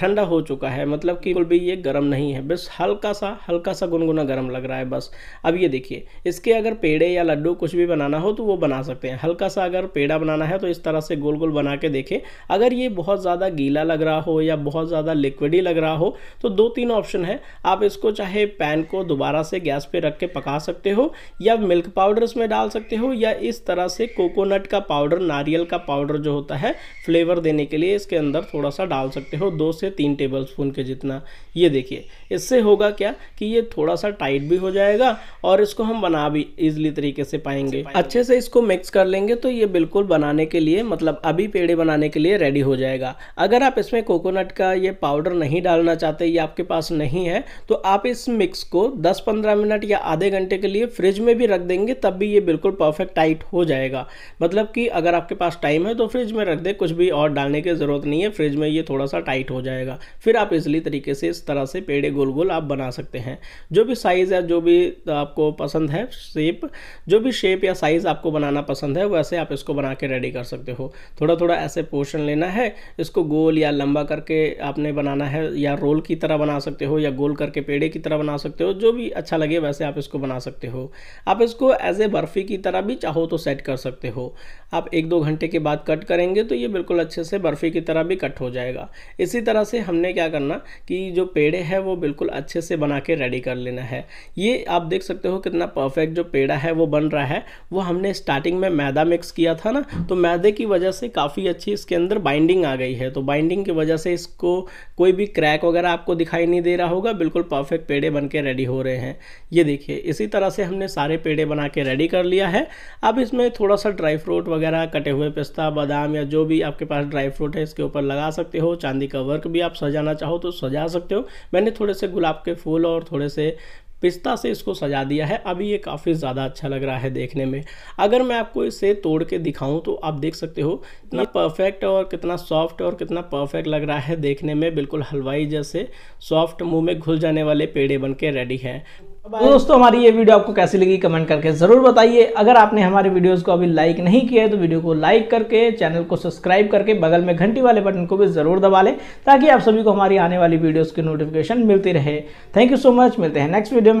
ठंडा हो चुका है मतलब कि बिल्कुल भी ये गर्म नहीं है बस हल्का सा हल्का सा गुनगुना गर्म लग रहा है बस अब ये देखिए इसके अगर पेड़े या लड्डू कुछ भी बनाना हो तो वो बना सकते हैं हल्का सा अगर पेड़ा बनाना है तो इस तरह से गोल गोल बना के देखें अगर ये बहुत ज़्यादा गीला लग रहा हो या बहुत ज़्यादा लिक्विड ही लग रहा हो तो दो तीन ऑप्शन है आप इसको चाहे पैन को दोबारा से गैस पर रख के पका सकते हो या मिल्क पाउडर उसमें डाल सकते हो या इस तरह से कोकोनट का पाउडर नारियल का पाउडर जो होता है फ्लेवर देने के लिए इसके अंदर थोड़ा सा डाल सकते हो दो से तीन टेबल स्पून के जितना ये देखिए इससे होगा क्या कि ये थोड़ा सा टाइट भी हो जाएगा और इसको हम बना भी ईजिली तरीके से पाएंगे अच्छे से इसको मिक्स कर लेंगे तो ये बिल्कुल बनाने के लिए मतलब अभी पेड़े बनाने के लिए रेडी हो जाएगा अगर आप इसमें कोकोनट का ये पाउडर नहीं डालना चाहते ये आपके पास नहीं है तो आप इस मिक्स को 10-15 मिनट या आधे घंटे के लिए फ्रिज में भी रख देंगे तब भी ये बिल्कुल परफेक्ट टाइट हो जाएगा मतलब कि अगर आपके पास टाइम है तो फ्रिज में रख दें कुछ भी और डालने की ज़रूरत नहीं है फ्रिज में ये थोड़ा सा टाइट हो जाएगा फिर आप इसलिए तरीके से इस तरह से पेड़े गोल गोल आप बना सकते हैं जो भी साइज़ है जो भी आपको पसंद है शेप जो भी शेप या साइज़ आपको बनाना पसंद है वैसे आप इसको बना के रेडी कर सकते हो थोड़ा थोड़ा ऐसे पोर्शन लेना है इसको गोल या लंबा करके आपने बनाना है या रोल की तरह बना सकते हो या गोल करके पेड़े की तरह बना सकते हो जो भी अच्छा लगे वैसे आप इसको इसको बना सकते हो आप इसको एज ए बर्फ़ी की तरह भी चाहो तो सेट कर सकते हो आप एक दो घंटे के बाद कट करेंगे तो ये बिल्कुल अच्छे से बर्फ़ी की तरह भी कट हो जाएगा इसी तरह से हमने क्या करना कि जो पेड़े हैं वो बिल्कुल अच्छे से बना के रेडी कर लेना है ये आप देख सकते हो कितना परफेक्ट जो पेड़ा है वो बन रहा है वो हमने स्टार्टिंग में मैदा मिक्स किया था ना तो मैदे की वजह से काफ़ी अच्छी इसके अंदर बाइंडिंग आ गई है तो बाइंडिंग की वजह से इसको कोई भी क्रैक वगैरह आपको दिखाई नहीं दे रहा होगा बिल्कुल परफेक्ट पेड़े बन के रेडी हो रहे हैं ये देखिए इसी तरह से हमने सारे पेड़े बना के रेडी कर लिया है अब इसमें थोड़ा सा ड्राई फ्रूट वगैरह कटे हुए पिस्ता बादाम या जो भी आपके पास ड्राई फ्रूट है इसके ऊपर लगा सकते हो चांदी का वर्क भी आप सजाना चाहो तो सजा सकते हो मैंने थोड़े से गुलाब के फूल और थोड़े से पिस्ता से इसको सजा दिया है अभी ये काफ़ी ज़्यादा अच्छा लग रहा है देखने में अगर मैं आपको इसे तोड़ के दिखाऊं तो आप देख सकते हो कितना परफेक्ट और कितना सॉफ्ट और कितना परफेक्ट लग रहा है देखने में बिल्कुल हलवाई जैसे सॉफ्ट मुंह में घुल जाने वाले पेड़े बन के रेडी हैं तो दोस्तों हमारी ये वीडियो आपको कैसी लगी कमेंट करके ज़रूर बताइए अगर आपने हमारे वीडियोस को अभी लाइक नहीं किया है तो वीडियो को लाइक करके चैनल को सब्सक्राइब करके बगल में घंटी वाले बटन को भी ज़रूर दबा लें ताकि आप सभी को हमारी आने वाली वीडियोज़ की नोटिफिकेशन मिलती रहे थैंक यू सो मच मिलते हैं नेक्स्ट वीडियो में